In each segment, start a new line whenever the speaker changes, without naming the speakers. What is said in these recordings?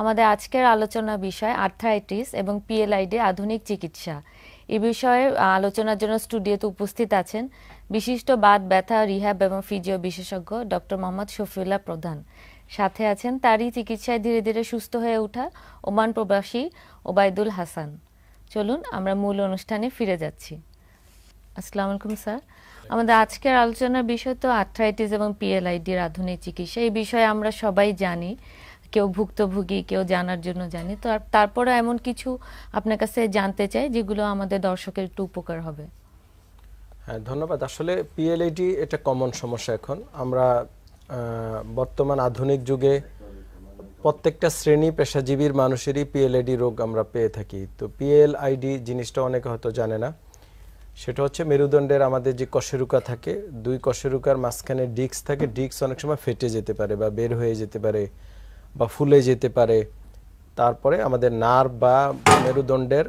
আমাদের আজকের আলোচনা বিষয় আর্থাইটিস এবং পিএলআইডি আধুনিক চিকিৎসা এ বিষয়ে আলোচনার জন্য স্টুডিওতে উপস্থিত আছেন বিশিষ্ট বাদ ব্যথা রিহ্যাব এবং ফিজিও বিশেষজ্ঞ ডক্টর মোহাম্মদ শফিউল্লাহ প্রধান সাথে আছেন তারই চিকিৎসায় ধীরে ধীরে সুস্থ হয়ে ওঠা ওমান প্রবাসী ওবায়দুল হাসান চলুন আমরা মূল অনুষ্ঠানে ফিরে যাচ্ছি আসসালামু আলাইকুম স্যার আমাদের আজকের আলোচনার বিষয় তো আর্থ্রাইটিস এবং পিএলআইডির আধুনিক চিকিৎসা এই বিষয়ে আমরা সবাই জানি কেউ ভুক্তভোগী কেউ জানার জন্য জানি তো আর তারপরে এমন কিছু আপনার কাছে জানতে চাই যেগুলো আমাদের দর্শকের একটু উপকার হবে
হ্যাঁ ধন্যবাদ আসলে পিএলএডি এটা কমন সমস্যা এখন আমরা বর্তমান আধুনিক যুগে প্রত্যেকটা শ্রেণী পেশাজীবীর মানুষেরই পিএলএডি রোগ আমরা পেয়ে থাকি তো পিএলআইডি জিনিসটা অনেকে হয়তো জানে না সেটা হচ্ছে মেরুদণ্ডের আমাদের যে কশেরুকা থাকে দুই কশেরুকার মাঝখানে ডিক্স থাকে ডিক্স অনেক সময় ফেটে যেতে পারে বা বের হয়ে যেতে পারে বা ফুলে যেতে পারে তারপরে আমাদের নার্ভ বা মেরুদণ্ডের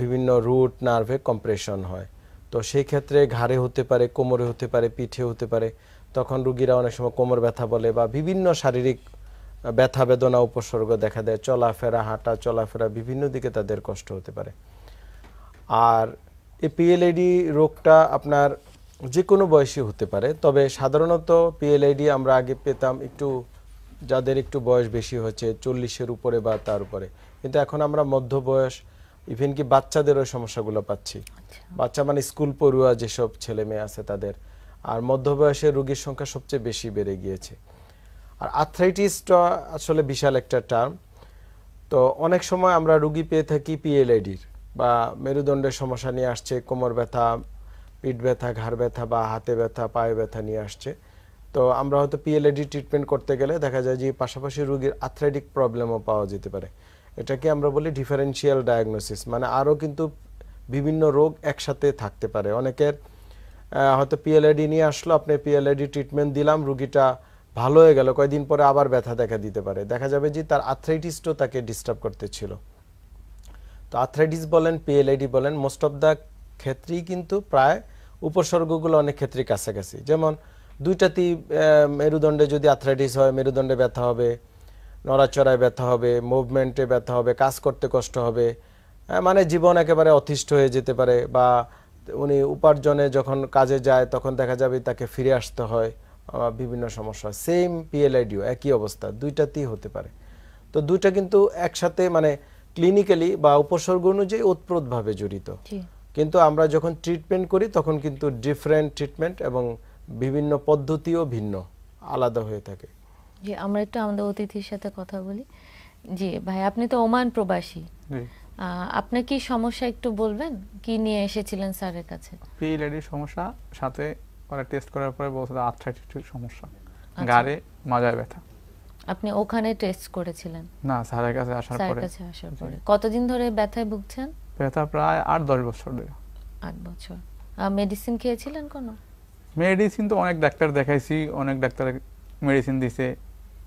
বিভিন্ন রুট নার্ভে কম্প্রেশন হয় তো সেই ক্ষেত্রে ঘাড়ে হতে পারে কোমরে হতে পারে পিঠে হতে পারে তখন রুগীরা অনেক সময় কোমর ব্যথা বলে বা বিভিন্ন শারীরিক ব্যথা বেদনা উপসর্গ দেখা দেয় চলাফেরা হাঁটা চলাফেরা বিভিন্ন দিকে তাদের কষ্ট হতে পারে আর এই পিএলআইডি রোগটা আপনার যে কোনো বয়সী হতে পারে তবে সাধারণত পিএলআইডি আমরা আগে পেতাম একটু যাদের একটু বয়স বেশি হচ্ছে চল্লিশের উপরে বা তার উপরে কিন্তু এখন আমরা মধ্য বয়স ইভেন কি বাচ্চাদেরও সমস্যাগুলো পাচ্ছি আচ্ছা। বাচ্চা মানে স্কুল পড়ুয়া যেসব ছেলে মেয়ে আছে তাদের আর মধ্যবয়সের রোগীর সংখ্যা সবচেয়ে বেশি বেড়ে গিয়েছে আর আর্থ্রাইটিসটা আসলে বিশাল একটা টার্ম তো অনেক সময় আমরা রুগী পেয়ে থাকি পিএলআইডির বা মেরুদণ্ডের সমস্যা নিয়ে আসছে কোমর ব্যথা পিঠ ব্যথা ঘাড় ব্যথা বা হাতে ব্যথা পায়ে ব্যথা নিয়ে আসছে তো আমরা হয়তো পিএলএডি ট্রিটমেন্ট করতে গেলে দেখা যায় যে পাশাপাশি রোগীর আথ্রাইটিক প্রবলেমও পাওয়া যেতে পারে এটাকে আমরা বলি ডিফারেন্সিয়াল ডায়াগনোসিস মানে আরও কিন্তু বিভিন্ন রোগ একসাথে থাকতে পারে অনেকের হয়তো পিএলএডি নিয়ে আসলো আপনি পিএলএডি ট্রিটমেন্ট দিলাম রুগীটা ভালো হয়ে গেল কয়েকদিন পরে আবার ব্যথা দেখা দিতে পারে দেখা যাবে যে তার আর্থ্রাইটিসটাও তাকে ডিস্টার্ব করতেছিল তো আর্থ্রাইটিস বলেন পিএলএডি বলেন মোস্ট অফ দ্য ক্ষেত্রেই কিন্তু প্রায় উপসর্গগুলো অনেক ক্ষেত্রেই কাছাকাছি যেমন দুইটাতেই মেরুদণ্ডে যদি আর্থ্রাইটিস হয় মেরুদণ্ডে ব্যথা হবে নড়াচড়ায় ব্যথা হবে মুভমেন্টে ব্যথা হবে কাজ করতে কষ্ট হবে মানে জীবন একেবারে অতিষ্ঠ হয়ে যেতে পারে বা উনি উপার্জনে যখন কাজে যায় তখন দেখা যাবে তাকে ফিরে আসতে হয় বিভিন্ন সমস্যা সেম পিএলআইডিও একই অবস্থা দুইটাতেই হতে পারে তো দুইটা কিন্তু একসাথে মানে ক্লিনিক্যালি বা উপসর্গ অনুযায়ী ওতপ্রোতভাবে জড়িত কিন্তু আমরা যখন ট্রিটমেন্ট করি তখন কিন্তু ডিফারেন্ট ট্রিটমেন্ট এবং বিভিন্ন পদ্ধতিও ভিন্ন আলাদা হয়ে থাকে
জি আমরা একটু আমাদের অতিথির সাথে কথা বলি জি ভাই আপনি তো ওমান প্রবাসী আপনার কি সমস্যা একটু বলবেন কি নিয়ে এসেছিলেন স্যারের কাছে
পিএলআইডির সমস্যা সাথে ওরা টেস্ট করার পরে বলছে আর্থ্রাইটিস সমস্যা আচ্ছা। গাড়ে মাজায় ব্যথা
আপনি ওখানে টেস্ট করেছিলেন
না স্যারের কাছে আসার পরে কাছে আসার পরে
কতদিন ধরে ব্যথায় ভুগছেন
ব্যথা প্রায় 8 10 বছর ধরে 8 বছর
মেডিসিন খেয়েছিলেন কোনো
মেডিসিন তো অনেক ডাক্তার দেখাইছি অনেক ডাক্তার মেডিসিন দিছে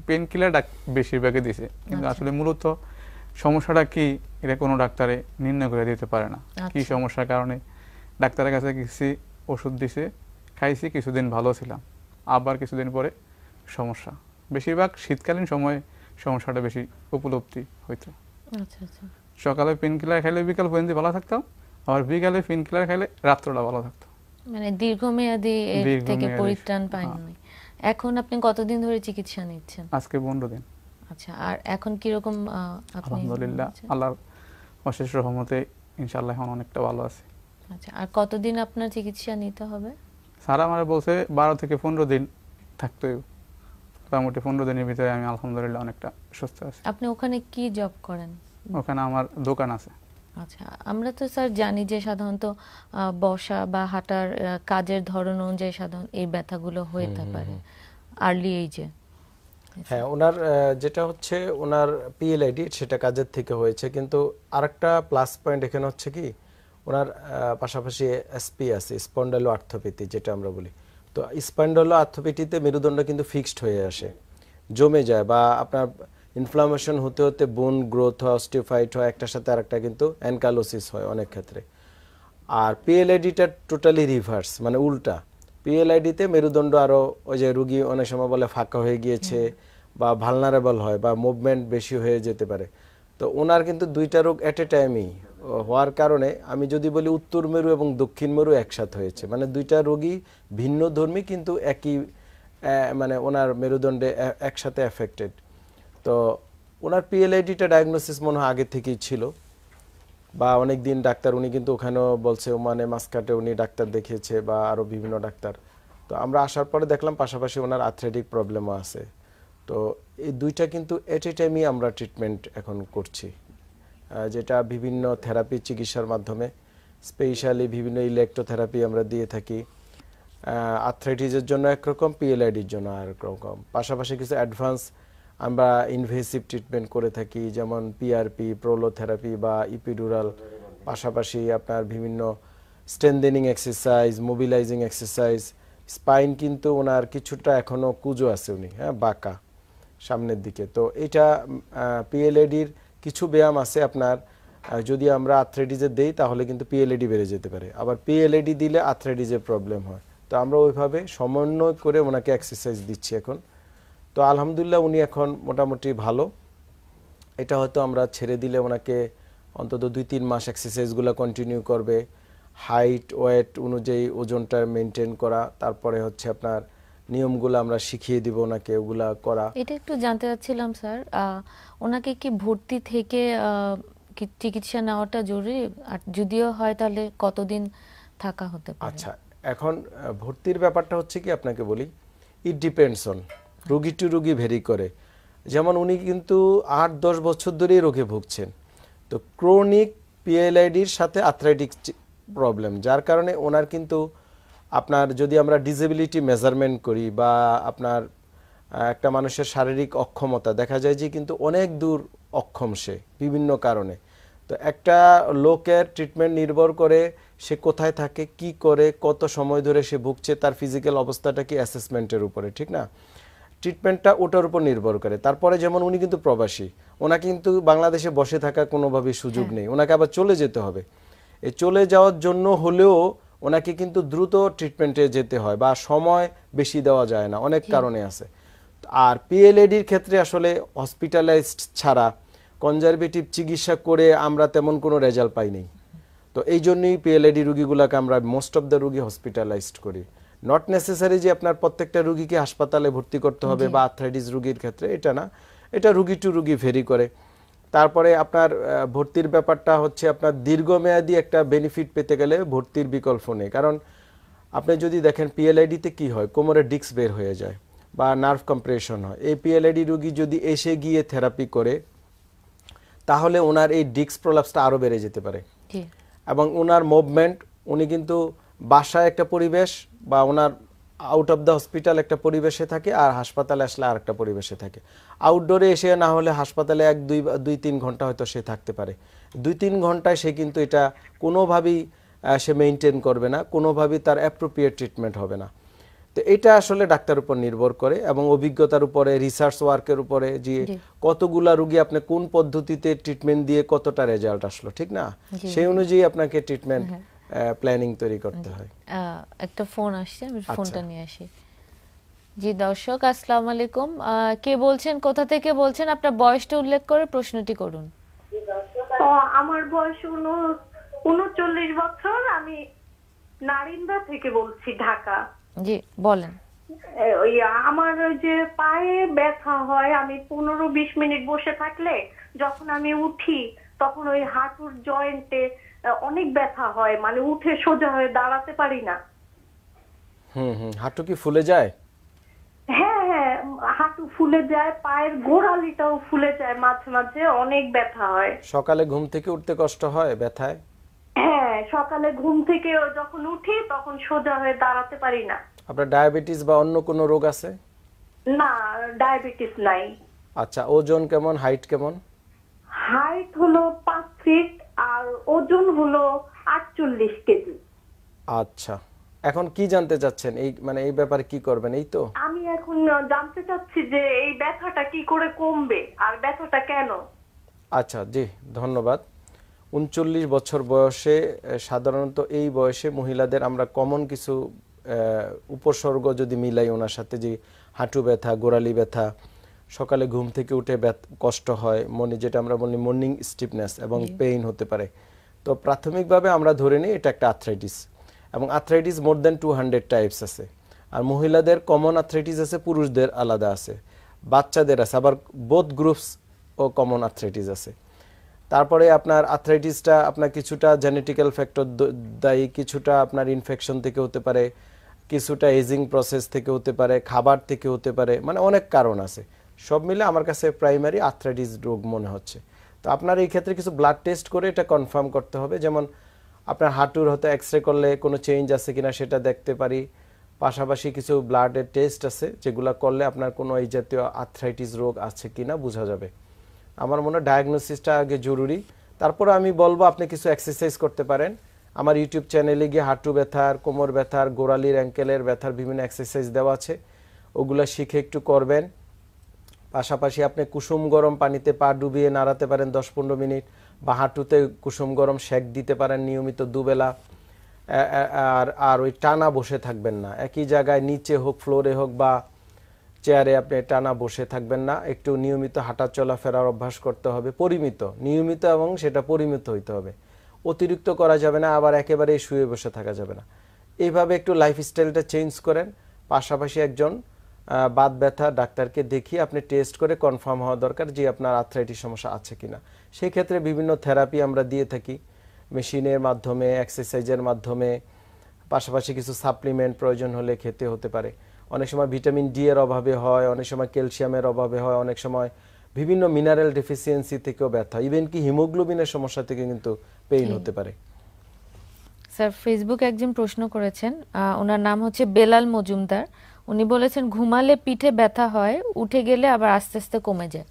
পেন কিলার বেশিরভাগই দিছে কিন্তু আচ্ছা। আসলে মূলত সমস্যাটা কি এটা কোনো ডাক্তারে নির্ণয় করে দিতে পারে না কি আচ্ছা। সমস্যার কারণে ডাক্তারের কাছে কিছু ওষুধ দিছে খাইছি কিছুদিন ভালো ছিলাম আবার কিছুদিন পরে সমস্যা বেশিরভাগ শীতকালীন সময়ে সমস্যাটা বেশি উপলব্ধি হইতো আচ্ছা, সকালে পেন কিলার খাইলে বিকাল পর্যন্ত ভালো থাকতাম আবার বিকালে পেন কিলার খাইলে রাত্রটা ভালো থাকতো
মানে দীর্ঘমেয়াদী এর থেকে পরিত্রাণ হ্যাঁ। পাইনি এখন আপনি কতদিন ধরে চিকিৎসা নিচ্ছেন
আজকে 15 দিন
আচ্ছা আর এখন কি রকম আপনি আলহামদুলিল্লাহ
আল্লাহর অশেষ রহমতে ইনশাআল্লাহ এখন অনেকটা ভালো আছে
আচ্ছা আর কতদিন আপনার চিকিৎসা নিতে হবে
স্যার আমার বলছে 12 থেকে 15 দিন থাকতে হবে মোটামুটি 15 দিনের ভিতরে আমি আলহামদুলিল্লাহ অনেকটা সুস্থ আছি
আপনি ওখানে কি জব করেন
ওখানে আমার দোকান আছে আচ্ছা
আমরা তো স্যার জানি যে সাধারণত বসা বা হাঁটার কাজের ধরন অনুযায়ী সাধারণ এই ব্যথাগুলো হয়ে পারে আর্লি এইজে
হ্যাঁ ওনার যেটা হচ্ছে ওনার পিএলআইডি সেটা কাজের থেকে হয়েছে কিন্তু আরেকটা প্লাস পয়েন্ট এখানে হচ্ছে কি ওনার পাশাপাশি এসপি আছে স্পন্ডালো আর্থোপ্যাথি যেটা আমরা বলি তো স্পন্ডালো আর্থোপ্যাথিতে মেরুদণ্ড কিন্তু ফিক্সড হয়ে আসে জমে যায় বা আপনার ইনফ্লামেশন হতে হতে বোন গ্রোথ হয় অস্টিওফাইট হয় একটার সাথে আরেকটা কিন্তু অ্যানকালোসিস হয় অনেক ক্ষেত্রে আর পিএলআইডিটা টোটালি রিভার্স মানে উল্টা পিএলআইডিতে মেরুদণ্ড আরও ওই যে রুগী অনেক সময় বলে ফাঁকা হয়ে গিয়েছে বা ভালনারেবল হয় বা মুভমেন্ট বেশি হয়ে যেতে পারে তো ওনার কিন্তু দুইটা রোগ অ্যাট এ টাইমই হওয়ার কারণে আমি যদি বলি উত্তর মেরু এবং দক্ষিণ মেরু একসাথে হয়েছে মানে দুইটা রোগী ভিন্ন ধর্মী কিন্তু একই মানে ওনার মেরুদণ্ডে একসাথে অ্যাফেক্টেড তো ওনার পিএলআইডিটা ডায়াগনোসিস মনে হয় আগের থেকেই ছিল বা অনেক দিন ডাক্তার উনি কিন্তু ওখানেও বলছে ওমানে মাসকাটে উনি ডাক্তার দেখিয়েছে বা আরও বিভিন্ন ডাক্তার তো আমরা আসার পরে দেখলাম পাশাপাশি ওনার আথলেটিক প্রবলেমও আছে তো এই দুইটা কিন্তু এট এ টাইমই আমরা ট্রিটমেন্ট এখন করছি যেটা বিভিন্ন থেরাপি চিকিৎসার মাধ্যমে স্পেশালি বিভিন্ন ইলেকট্রোথেরাপি আমরা দিয়ে থাকি আর্থ্রাইটিসের জন্য একরকম পিএলআইডির জন্য আরেক রকম পাশাপাশি কিছু অ্যাডভান্স আমরা ইনভেসিভ ট্রিটমেন্ট করে থাকি যেমন পিআরপি প্রোলোথেরাপি বা ইপিডুরাল পাশাপাশি আপনার বিভিন্ন strengthening exercise mobilising exercise spine কিন্তু ওনার কিছুটা এখনও কুজো আছে উনি হ্যাঁ বাঁকা সামনের দিকে তো এটা পিএলএডির কিছু ব্যায়াম আছে আপনার যদি আমরা আর্থ্রেডিজে দেই তাহলে কিন্তু পিএলএডি বেড়ে যেতে পারে আবার পিএলএডি দিলে আর্থ্রেডিজের প্রবলেম হয় তো আমরা ওইভাবে সমন্বয় করে ওনাকে এক্সারসাইজ দিচ্ছি এখন তো আলহামদুলিল্লাহ উনি এখন মোটামুটি ভালো এটা হয়তো আমরা ছেড়ে দিলে ওনাকে অন্তত দুই তিন মাস এক্সারসাইজগুলো কন্টিনিউ করবে হাইট ওয়েট অনুযায়ী ওজনটা মেনটেন করা তারপরে হচ্ছে আপনার নিয়মগুলো আমরা শিখিয়ে দিব ওনাকে ওগুলো করা
এটা একটু জানতে চাচ্ছিলাম স্যার ওনাকে কি ভর্তি থেকে চিকিৎসা নেওয়াটা জরুরি আর যদিও হয় তাহলে কতদিন থাকা হতে পারে
আচ্ছা এখন ভর্তির ব্যাপারটা হচ্ছে কি আপনাকে বলি ইট ডিপেন্ডস অন রুগী টু রুগী ভেরি করে যেমন উনি কিন্তু আট দশ বছর ধরেই রোগে ভুগছেন তো ক্রনিক পিএলআইডির সাথে আথরাইটিক প্রবলেম যার কারণে ওনার কিন্তু আপনার যদি আমরা ডিজেবিলিটি মেজারমেন্ট করি বা আপনার একটা মানুষের শারীরিক অক্ষমতা দেখা যায় যে কিন্তু অনেক দূর অক্ষম সে বিভিন্ন কারণে তো একটা লোকের ট্রিটমেন্ট নির্ভর করে সে কোথায় থাকে কি করে কত সময় ধরে সে ভুগছে তার ফিজিক্যাল অবস্থাটা কি অ্যাসেসমেন্টের উপরে ঠিক না ট্রিটমেন্টটা ওটার উপর নির্ভর করে তারপরে যেমন উনি কিন্তু প্রবাসী ওনাকে কিন্তু বাংলাদেশে বসে থাকা কোনোভাবেই সুযোগ হ্যাঁ। নেই ওনাকে আবার চলে যেতে হবে এ চলে যাওয়ার জন্য হলেও ওনাকে কিন্তু দ্রুত ট্রিটমেন্টে যেতে হয় বা সময় বেশি দেওয়া যায় না অনেক হ্যাঁ। কারণে আছে আর পিএলএডির ক্ষেত্রে আসলে হসপিটালাইজড ছাড়া কনজারভেটিভ চিকিৎসা করে আমরা তেমন কোনো রেজাল্ট পাইনি তো এই জন্যই পিএলএডি রুগীগুলোকে আমরা মোস্ট অফ দ্য রুগী হসপিটালাইজড করি নট নেসেসারি যে আপনার প্রত্যেকটা রুগীকে হাসপাতালে ভর্তি করতে হবে বা আর্থ্রাইটিস রুগীর ক্ষেত্রে এটা না এটা রুগী টু রুগী ভেরি করে তারপরে আপনার ভর্তির ব্যাপারটা হচ্ছে আপনার দীর্ঘমেয়াদী একটা বেনিফিট পেতে গেলে ভর্তির বিকল্প নেই কারণ আপনি যদি দেখেন পিএলআইডিতে কি হয় কোমরে ডিস্ক বের হয়ে যায় বা নার্ভ কম্প্রেশন হয় এই পিএলআইডি রুগী যদি এসে গিয়ে থেরাপি করে তাহলে ওনার এই ডিস্ক প্রলাপসটা আরও বেড়ে যেতে পারে এবং ওনার মুভমেন্ট উনি কিন্তু বাসায় একটা পরিবেশ বা ওনার আউট অফ দ্য হসপিটাল একটা পরিবেশে থাকে আর হাসপাতালে আসলে আর একটা পরিবেশে থাকে আউটডোরে এসে না হলে হাসপাতালে এক দুই দুই তিন ঘন্টা হয়তো সে থাকতে পারে দুই তিন ঘন্টায় সে কিন্তু এটা কোনোভাবেই সে মেনটেন করবে না কোনোভাবেই তার অ্যাপ্রোপ্রিয়েট ট্রিটমেন্ট হবে না তো এটা আসলে ডাক্তার উপর নির্ভর করে এবং অভিজ্ঞতার উপরে রিসার্চ ওয়ার্কের উপরে যে কতগুলা রুগী আপনি কোন পদ্ধতিতে ট্রিটমেন্ট দিয়ে কতটা রেজাল্ট আসলো ঠিক না সেই অনুযায়ী আপনাকে ট্রিটমেন্ট প্ল্যানিং তৈরি করতে হয়
একটা ফোন আসছে আমি ফোনটা আচ্ছা। নিয়ে আসি জি দর্শক আসসালামু আলাইকুম কে বলছেন কোথা থেকে বলছেন আপনার বয়সটা উল্লেখ করে প্রশ্নটি করুন
আমার বয়স উনচল্লিশ বছর আমি নারিন্দা থেকে বলছি ঢাকা
জি বলেন
ওই আমার যে পায়ে ব্যথা হয় আমি পনেরো বিশ মিনিট বসে থাকলে যখন আমি উঠি তখন ওই হাঁটুর জয়েন্টে অনেক ব্যথা হয় মানে উঠে সোজা হয়ে দাঁড়াতে পারি না
হুম হুম হাঁটু কি ফুলে যায়
হ্যাঁ হ্যাঁ হাঁটু ফুলে যায় পায়ের গোড়ালিটাও ফুলে যায় মাঝে মাঝে অনেক ব্যথা হয়
সকালে ঘুম থেকে উঠতে কষ্ট হয় ব্যথায়
হ্যাঁ সকালে ঘুম থেকে যখন উঠি তখন সোজা হয়ে দাঁড়াতে পারি না
আপনার ডায়াবেটিস বা অন্য কোনো রোগ আছে
না ডায়াবেটিস নাই
আচ্ছা ওজন কেমন হাইট কেমন
হাইট হলো পাঁচ ফিট আর ওজন হলো আটচল্লিশ কেজি
আচ্ছা এখন কি জানতে চাচ্ছেন এই মানে এই ব্যাপারে কি করবেন এই তো
আমি এখন জানতে চাচ্ছি যে এই ব্যথাটা কি করে কমবে আর ব্যথাটা কেন
আচ্ছা জি ধন্যবাদ উনচল্লিশ বছর বয়সে সাধারণত এই বয়সে মহিলাদের আমরা কমন কিছু উপসর্গ যদি মিলাই ওনার সাথে যে হাঁটু ব্যথা গোড়ালি ব্যথা সকালে ঘুম থেকে উঠে কষ্ট হয় মনে যেটা আমরা বলি মর্নিং স্টিফনেস এবং পেইন হতে পারে তো প্রাথমিকভাবে আমরা ধরে নিই এটা একটা আর্থ্রাইটিস এবং arthritis more than two types আছে আর মহিলাদের কমন আথ্রাইটিস আছে পুরুষদের আলাদা আছে বাচ্চাদের আছে আবার বোথ গ্রুপস ও কমন আথ্রাইটিস আছে তারপরে আপনার আর্থ্রাইটিসটা আপনার কিছুটা জেনেটিক্যাল ফ্যাক্টর দায়ী কিছুটা আপনার ইনফেকশন থেকে হতে পারে কিছুটা এজিং প্রসেস থেকে হতে পারে খাবার থেকে হতে পারে মানে অনেক কারণ আছে সব মিলে আমার কাছে প্রাইমারি আর্থ্রাইটিস রোগ মনে হচ্ছে তো আপনার এই ক্ষেত্রে কিছু ব্লাড টেস্ট করে এটা কনফার্ম করতে হবে যেমন আপনার হাঁটুর হয়তো এক্স রে করলে কোনো চেঞ্জ আছে কিনা সেটা দেখতে পারি পাশাপাশি কিছু ব্লাডের টেস্ট আছে যেগুলো করলে আপনার কোনো এই জাতীয় আর্থ্রাইটিস রোগ আছে কিনা বোঝা যাবে আমার মনে হয় ডায়াগনোসিসটা আগে জরুরি তারপরে আমি বলবো আপনি কিছু এক্সারসাইজ করতে পারেন আমার ইউটিউব চ্যানেলে গিয়ে হাঁটু ব্যথার কোমর ব্যথার গোড়ালির অ্যাঙ্কেলের ব্যথার বিভিন্ন এক্সারসাইজ দেওয়া আছে ওগুলো শিখে একটু করবেন পাশাপাশি আপনি কুসুম গরম পানিতে পা ডুবিয়ে নাড়াতে পারেন দশ পনেরো মিনিট বা হাঁটুতে কুসুম গরম সেক দিতে পারেন নিয়মিত দুবেলা আর আর ওই টানা বসে থাকবেন না একই জায়গায় নিচে হোক ফ্লোরে হোক বা চেয়ারে আপনি টানা বসে থাকবেন না একটু নিয়মিত হাঁটা চলা ফেরার অভ্যাস করতে হবে পরিমিত নিয়মিত এবং সেটা পরিমিত হইতে হবে অতিরিক্ত করা যাবে না আবার একেবারেই শুয়ে বসে থাকা যাবে না এইভাবে একটু লাইফস্টাইলটা চেঞ্জ করেন পাশাপাশি একজন বাদ ব্যথা ডাক্তারকে দেখিয়ে আপনি টেস্ট করে কনফার্ম হওয়া দরকার যে আপনার আর্থ্রাইটিস সমস্যা আছে কিনা সেই ক্ষেত্রে বিভিন্ন থেরাপি আমরা দিয়ে থাকি মেশিনের মাধ্যমে এক্সারসাইজের মাধ্যমে পাশাপাশি কিছু সাপ্লিমেন্ট প্রয়োজন হলে খেতে হতে পারে অনেক সময় ভিটামিন ডি এর অভাবে হয় অনেক সময় ক্যালসিয়ামের অভাবে হয় অনেক সময় বিভিন্ন মিনারেল ডেফিসিয়েন্সি থেকেও ব্যথা ইভেন কি হিমোগ্লোবিনের সমস্যা থেকে কিন্তু পেইন হতে পারে
স্যার ফেসবুক একজন প্রশ্ন করেছেন ওনার নাম হচ্ছে বেলাল মজুমদার উনি বলেছেন ঘুমালে পিঠে ব্যথা হয় উঠে গেলে আবার আস্তে আস্তে কমে যায়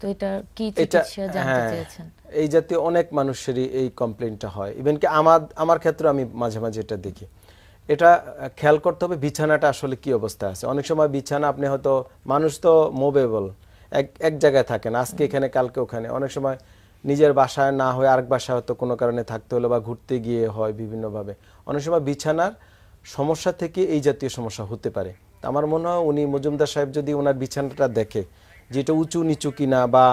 তো এটা কি চিকিৎসা জানতে হ্যাঁ, চেয়েছেন
এই জাতীয় অনেক মানুষেরই এই কমপ্লেনটা হয় ইভেন কি আমার আমার ক্ষেত্রে আমি মাঝে মাঝে এটা দেখি এটা খেয়াল করতে হবে বিছানাটা আসলে কি অবস্থায় আছে অনেক সময় বিছানা আপনি হয়তো মানুষ তো মুভেবল এক এক জায়গায় থাকেন আজকে এখানে কালকে ওখানে অনেক সময় নিজের বাসায় না হয়ে আরেক বাসায় হয়তো কোনো কারণে থাকতে হলো বা ঘুরতে গিয়ে হয় বিভিন্নভাবে অনেক সময় বিছানার সমস্যা থেকে এই জাতীয় সমস্যা হতে পারে আমার মনে হয় উনি মজুমদার সাহেব যদি ওনার বিছানাটা দেখে যেটা উঁচু নিচু কিনা বা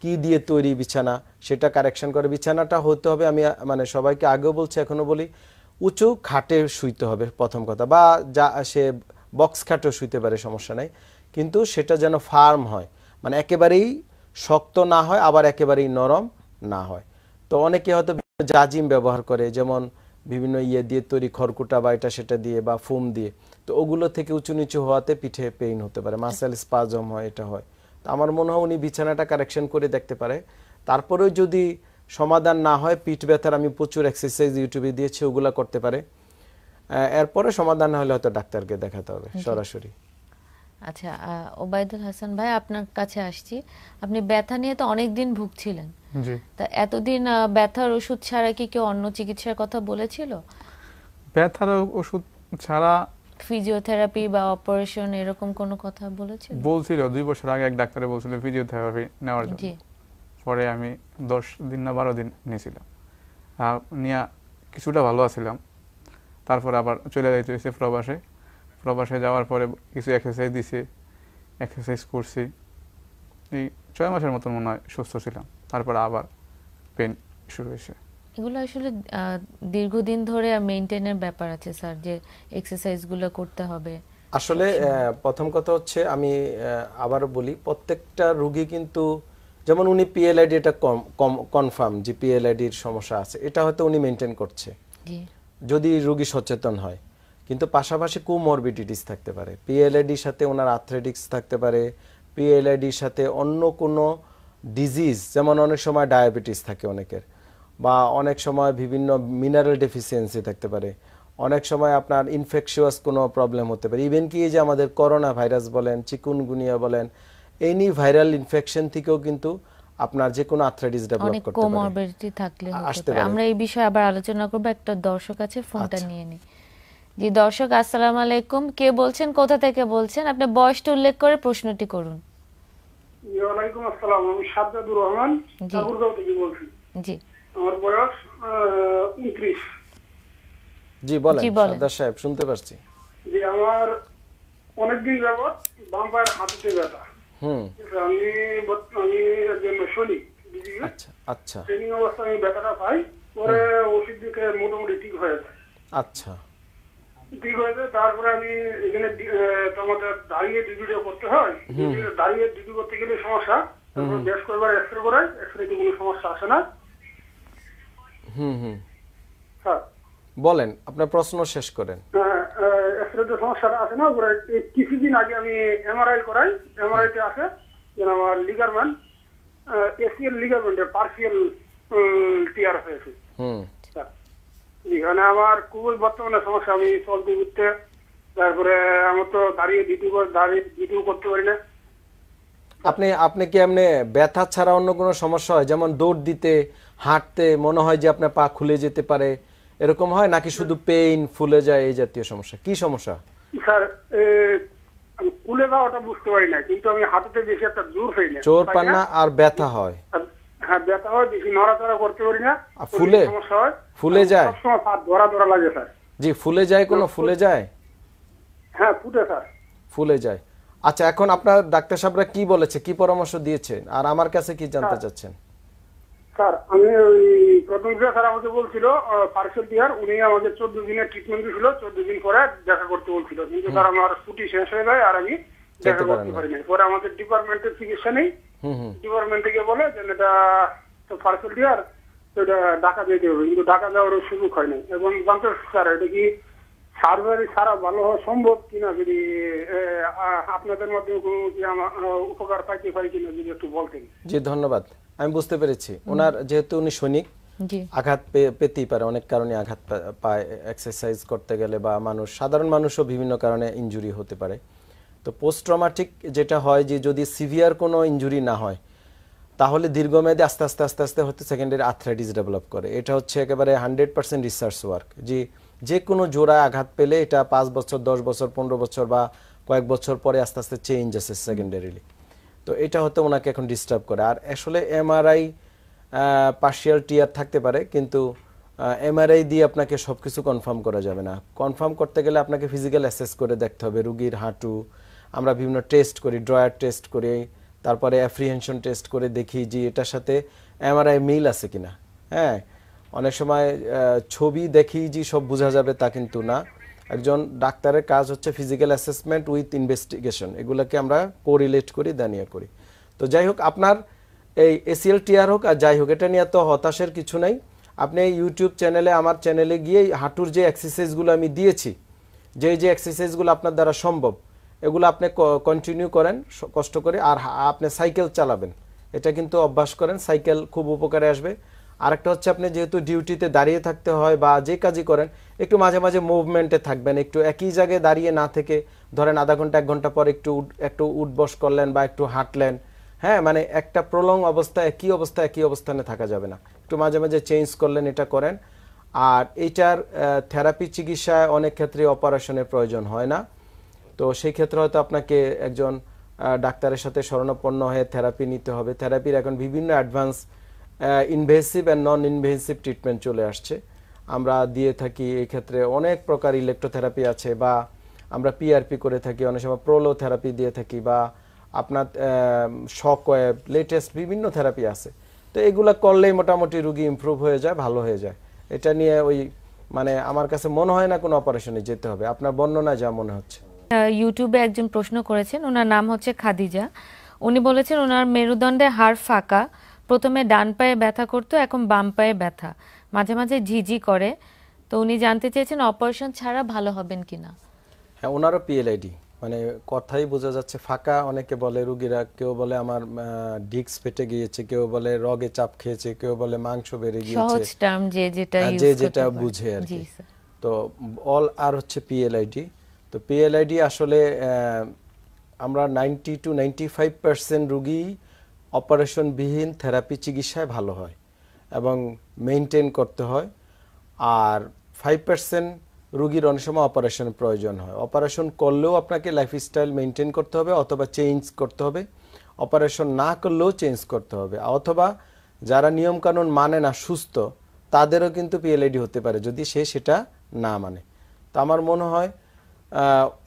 কি দিয়ে তৈরি বিছানা সেটা কারেকশন করে বিছানাটা হতে হবে আমি মানে সবাইকে আগেও বলছি এখনও বলি উঁচু খাটে শুইতে হবে প্রথম কথা বা যা সে বক্স খাটেও শুইতে পারে সমস্যা নাই কিন্তু সেটা যেন ফার্ম হয় মানে একেবারেই শক্ত না হয় আবার একেবারেই নরম না হয় তো অনেকে হয়তো জাজিম ব্যবহার করে যেমন বিভিন্ন ইয়ে দিয়ে তৈরি খড়কুটা বা এটা সেটা দিয়ে বা ফোম দিয়ে তো ওগুলো থেকে উঁচু নিচু হওয়াতে পিঠে পেইন হতে পারে মাসেল স্পাজম হয় এটা হয় তো আমার মনে হয় উনি বিছানাটা কারেকশন করে দেখতে পারে তারপরেও যদি সমাধান না হয় পিঠ ব্যথার আমি প্রচুর এক্সারসাইজ ইউটিউবে দিয়েছি ওগুলো করতে পারে এরপরে সমাধান না হলে হয়তো ডাক্তারকে দেখাতে হবে সরাসরি
আচ্ছা ওবায়দুল হাসান ভাই আপনার কাছে আসছি আপনি ব্যথা নিয়ে তো অনেক দিন ভুগছিলেন তা এতদিন ব্যথার ওষুধ ছাড়া কি কেউ অন্য চিকিৎসার কথা বলেছিল
ব্যথার ওষুধ ছাড়া
ফিজিওথেরাপি বা অপারেশন এরকম কোনো কথা বলেছিল
বলছিল দুই বছর আগে এক ডাক্তারে বলছিল ফিজিওথেরাপি নেওয়ার জন্য পরে আমি দশ দিন না বারো দিন নিয়েছিলাম নিয়ে কিছুটা ভালো আছিলাম তারপর আবার চলে যাইতে হয়েছে প্রবাসে প্রবাসে যাওয়ার পরে কিছু এক্সারসাইজ দিছে এক্সারসাইজ করছি এই ছয় মাসের মতন মনে হয় সুস্থ ছিলাম তারপর আবার পেন শুরু হয়েছে
এগুলো আসলে দীর্ঘদিন ধরে মেনটেনের ব্যাপার আছে স্যার যে এক্সারসাইজগুলো করতে হবে
আসলে
প্রথম কথা হচ্ছে আমি আবার বলি প্রত্যেকটা রুগী কিন্তু যেমন উনি পিএলআইডি এটা কনফার্ম যে পিএলআইডির সমস্যা আছে এটা হয়তো উনি মেনটেন করছে যদি রুগী সচেতন হয় কিন্তু পাশাপাশি কোমরবিডিটিস থাকতে পারে পিএলআইডির সাথে ওনার আথলেটিক্স থাকতে পারে পিএলআইডির সাথে অন্য কোনো ডিজিজ যেমন অনেক সময় ডায়াবেটিস থাকে অনেকের বা অনেক সময় বিভিন্ন মিনারেল ডেফিসিয়েন্সি থাকতে পারে অনেক সময় আপনার ইনফেকশিয়াস কোনো প্রবলেম হতে পারে ইভেন কি যে আমাদের করোনা ভাইরাস বলেন চিকুনগুনিয়া বলেন এনি ভাইরাল ইনফেকশন থেকেও কিন্তু আপনার যে কোনো আর্থ্রাইটিস ডেভেলপ করতে পারে
কোমরবিডিটি থাকলে পারে আমরা এই বিষয়ে আবার আলোচনা করব একটা দর্শক আছে ফোনটা আচ্ছা। নিয়ে নি জি দর্শক আসসালামু আলাইকুম কে বলছেন কোথা থেকে বলছেন আপনি বয়সটা উল্লেখ করে প্রশ্নটি করুন
জি আলাইকুম আসসালাম আমি সাজ্জাদুর রহমান জি আমার বয়স
জি বলেন সর্দার সাহেব শুনতে পারছি
জি আমার অনেকদিন যাবৎ বাম পায়ের হাঁটুতে ব্যথা হুম আমি
আমি একজন আচ্ছা আচ্ছা ট্রেনিং আমি ব্যথাটা পাই
পরে ওষুধ দিকে মোটামুটি ঠিক হয়ে
যায় আচ্ছা
ঠিক যায় তারপরে আমি এখানে তোমাদের দাঁড়িয়ে ডিউটিটা করতে হয় দাঁড়িয়ে ডিউটি করতে গেলে সমস্যা বেশ কয়েকবার এক্সরে করাই এক্সরে কোনো সমস্যা আসে না
হ্যাঁ।
বলেন আপনার প্রশ্ন শেষ করেন
সমস্যাটা আছে না কিছুদিন আগে আমি এমআরআই করাই এমআরআই তে আছে আমার এসিএল পার্সিয়াল টিয়ার হয়েছে আচ্ছা। এখানে আমার খুবই বর্তমানে সমস্যা আমি চলতে উঠতে তারপরে আমার তো দাঁড়িয়ে ভিডিও দাঁড়িয়ে ভিডিও করতে পারি না
আপনি আপনি কি এমনি ব্যথা ছাড়া অন্য কোনো সমস্যা হয় যেমন দৌড় দিতে হাঁটতে মনে হয় যে আপনার পা খুলে যেতে পারে এরকম হয় নাকি শুধু পেইন ফুলে যায় এই জাতীয় সমস্যা কি সমস্যা
স্যার ফুলে যাওয়াটা বুঝতে পারি না কিন্তু আমি বেশি একটা পান না
আর ব্যথা হয়
হ্যাঁ ব্যথা হয় বেশি নড়াচড়া করতে পারি না ফুলে সমস্যা হয় ফুলে যায় সবসময় ধরা ধরা লাগে স্যার
জি ফুলে যায় কোনো ফুলে যায়
হ্যাঁ ফুটে স্যার
ফুলে যায় আচ্ছা এখন আপনার ডাক্তার সাহেবরা কি বলেছে কি পরামর্শ দিয়েছেন আর আমার কাছে কি জানতে চাচ্ছেন
স্যার আমি ওই কদমপুরা স্যার আমাকে বলছিল পার্সেল দেওয়ার উনি আমাকে চোদ্দ দিনের ট্রিটমেন্ট দিয়েছিল চোদ্দ দিন পরে দেখা করতে বলছিল কিন্তু স্যার আমার ছুটি শেষ হয়ে যায় আর আমি দেখা করতে পারি না পরে আমাদের ডিপার্টমেন্টের চিকিৎসা নেই ডিপার্টমেন্ট গিয়ে বলে যে এটা তো পার্সেল দেওয়ার এটা ঢাকা যেতে হবে কিন্তু ঢাকা যাওয়ার সুযোগ হয় নাই এবং জানতে স্যার এটা কি সার্ভারে সারা ভালো হওয়া সম্ভব কিনা যদি আপনাদের মাধ্যমে কোনো উপকার পাইতে পারি কিনা যদি একটু বলতেন জি
ধন্যবাদ আমি বুঝতে পেরেছি ওনার যেহেতু উনি সৈনিক আঘাত পেতেই পারে অনেক কারণে আঘাত পায় এক্সারসাইজ করতে গেলে বা মানুষ সাধারণ মানুষও বিভিন্ন কারণে ইঞ্জুরি হতে পারে তো পোস্ট ট্রমাটিক যেটা হয় যে যদি সিভিয়ার কোনো ইঞ্জুরি না হয় তাহলে দীর্ঘমেয়াদে আস্তে আস্তে আস্তে আস্তে হচ্ছে সেকেন্ডারি আর্থ্রাইটিস ডেভেলপ করে এটা হচ্ছে একেবারে হান্ড্রেড পার্সেন্ট রিসার্চ ওয়ার্ক যে যে কোনো জোড়ায় আঘাত পেলে এটা পাঁচ বছর দশ বছর পনেরো বছর বা কয়েক বছর পরে আস্তে আস্তে চেঞ্জ আসে সেকেন্ডারিলি তো এটা হতে ওনাকে এখন ডিস্টার্ব করে আর আসলে এমআরআই পার্শিয়াল টিয়ার থাকতে পারে কিন্তু এমআরআই দিয়ে আপনাকে সব কিছু কনফার্ম করা যাবে না কনফার্ম করতে গেলে আপনাকে ফিজিক্যাল অ্যাসেস করে দেখতে হবে রুগীর হাঁটু আমরা বিভিন্ন টেস্ট করি ড্রয়ার টেস্ট করি তারপরে অ্যাফ্রিহেনশন টেস্ট করে দেখি যে এটার সাথে এমআরআই মিল আছে কিনা হ্যাঁ অনেক সময় ছবি দেখি যে সব বোঝা যাবে তা কিন্তু না একজন ডাক্তারের কাজ হচ্ছে ফিজিক্যাল অ্যাসেসমেন্ট উইথ ইনভেস্টিগেশন এগুলোকে আমরা কোরিলেট করি দানিয়া করি তো যাই হোক আপনার এই এসিএল টিআর হোক আর যাই হোক এটা নিয়ে তো হতাশের কিছু নাই আপনি ইউটিউব চ্যানেলে আমার চ্যানেলে গিয়ে হাঁটুর যে এক্সারসাইজগুলো আমি দিয়েছি যে যে এক্সারসাইজগুলো আপনার দ্বারা সম্ভব এগুলো আপনি কন্টিনিউ করেন কষ্ট করে আর আপনি সাইকেল চালাবেন এটা কিন্তু অভ্যাস করেন সাইকেল খুব উপকারে আসবে আরেকটা হচ্ছে আপনি যেহেতু ডিউটিতে দাঁড়িয়ে থাকতে হয় বা যে কাজই করেন একটু মাঝে মাঝে মুভমেন্টে থাকবেন একটু একই জায়গায় দাঁড়িয়ে না থেকে ধরেন আধা ঘন্টা এক ঘন্টা পর একটু একটু উঠবস করলেন বা একটু হাঁটলেন হ্যাঁ মানে একটা প্রলং অবস্থা একই অবস্থা একই অবস্থানে থাকা যাবে না একটু মাঝে মাঝে চেঞ্জ করলেন এটা করেন আর এইটার থেরাপি চিকিৎসায় অনেক ক্ষেত্রে অপারেশনের প্রয়োজন হয় না তো সেই ক্ষেত্রে হয়তো আপনাকে একজন ডাক্তারের সাথে স্মরণাপন্ন হয়ে থেরাপি নিতে হবে থেরাপির এখন বিভিন্ন advance invasive and non invasive treatment চলে আসছে আমরা দিয়ে থাকি এক্ষেত্রে অনেক প্রকার ইলেকট্রোথেরাপি আছে বা আমরা পিআরপি করে থাকি অনেক সময় প্রোলো থেরাপি দিয়ে থাকি বা আপনার শক ওয়েব লেটেস্ট বিভিন্ন থেরাপি আছে তো এগুলো করলেই মোটামুটি রুগী ইম্প্রুভ হয়ে যায় ভালো হয়ে যায় এটা নিয়ে ওই মানে আমার কাছে মনে হয় না কোনো অপারেশনে যেতে হবে আপনার বর্ণনা যা মনে হচ্ছে
ইউটিউবে একজন প্রশ্ন করেছেন ওনার নাম হচ্ছে খাদিজা উনি বলেছেন ওনার মেরুদণ্ডে হাড় ফাঁকা প্রথমে ডান পায়ে ব্যথা করতো এখন বাম পায়ে ব্যথা মাঝে মাঝে ঝিঝি করে তো উনি জানতে চেয়েছেন অপারেশন ছাড়া ভালো হবেন কিনা
হ্যাঁ ওনারও পিএলআইডি মানে কথাই বোঝা যাচ্ছে ফাঁকা অনেকে বলে রুগীরা কেউ বলে আমার ডিক্স ফেটে গিয়েছে কেউ বলে রগে চাপ খেয়েছে কেউ বলে মাংস বেড়ে
গিয়েছে যে যেটা বুঝে আর কি
তো অল আর হচ্ছে পিএলআইডি তো পিএলআইডি আসলে আমরা ninety two ninety five percent রুগী অপারেশনবিহীন থেরাপি চিকিৎসায় ভালো হয় এবং মেনটেন করতে হয় আর ফাইভ পার্সেন্ট রুগীর অনেক সময় অপারেশন প্রয়োজন হয় অপারেশন করলেও আপনাকে লাইফস্টাইল মেনটেন করতে হবে অথবা চেঞ্জ করতে হবে অপারেশন না করলেও চেঞ্জ করতে হবে অথবা যারা নিয়মকানুন মানে না সুস্থ তাদেরও কিন্তু পিএলআইডি হতে পারে যদি সে সেটা না মানে তো আমার মনে হয়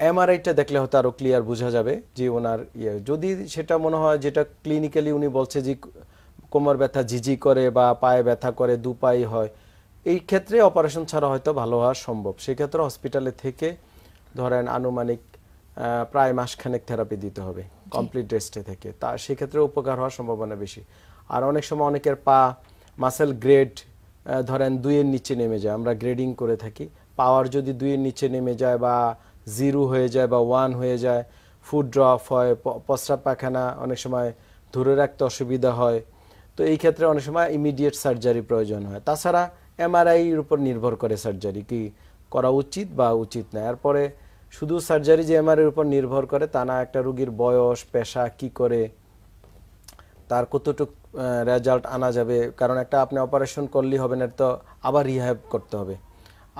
এমআরআইটা দেখলে হয়তো আরও ক্লিয়ার বোঝা যাবে যে ওনার ইয়ে যদি সেটা মনে হয় যেটা ক্লিনিক্যালি উনি বলছে যে কোমর ব্যথা ঝিঝি করে বা পায়ে ব্যথা করে দু পায়ে হয় এই ক্ষেত্রে অপারেশন ছাড়া হয়তো ভালো হওয়া সম্ভব সেক্ষেত্রে হসপিটালে থেকে ধরেন আনুমানিক প্রায় মাসখানেক থেরাপি দিতে হবে কমপ্লিট রেস্টে থেকে তা সেক্ষেত্রে উপকার হওয়ার সম্ভাবনা বেশি আর অনেক সময় অনেকের পা মাসেল গ্রেড ধরেন দুইয়ের নিচে নেমে যায় আমরা গ্রেডিং করে থাকি পাওয়ার যদি দুইয়ের নিচে নেমে যায় বা জিরো হয়ে যায় বা ওয়ান হয়ে যায় ফুড ড্রপ হয় প্রস্রাব পায়খানা অনেক সময় ধরে রাখতে অসুবিধা হয় তো এই ক্ষেত্রে অনেক সময় ইমিডিয়েট সার্জারি প্রয়োজন হয় তাছাড়া এমআরআইয়ের উপর নির্ভর করে সার্জারি কি করা উচিত বা উচিত না এরপরে শুধু সার্জারি যে এর উপর নির্ভর করে তা না একটা রুগীর বয়স পেশা কি করে তার কতটুকু রেজাল্ট আনা যাবে কারণ একটা আপনি অপারেশন করলেই হবে না তো আবার রিহ্যাব করতে হবে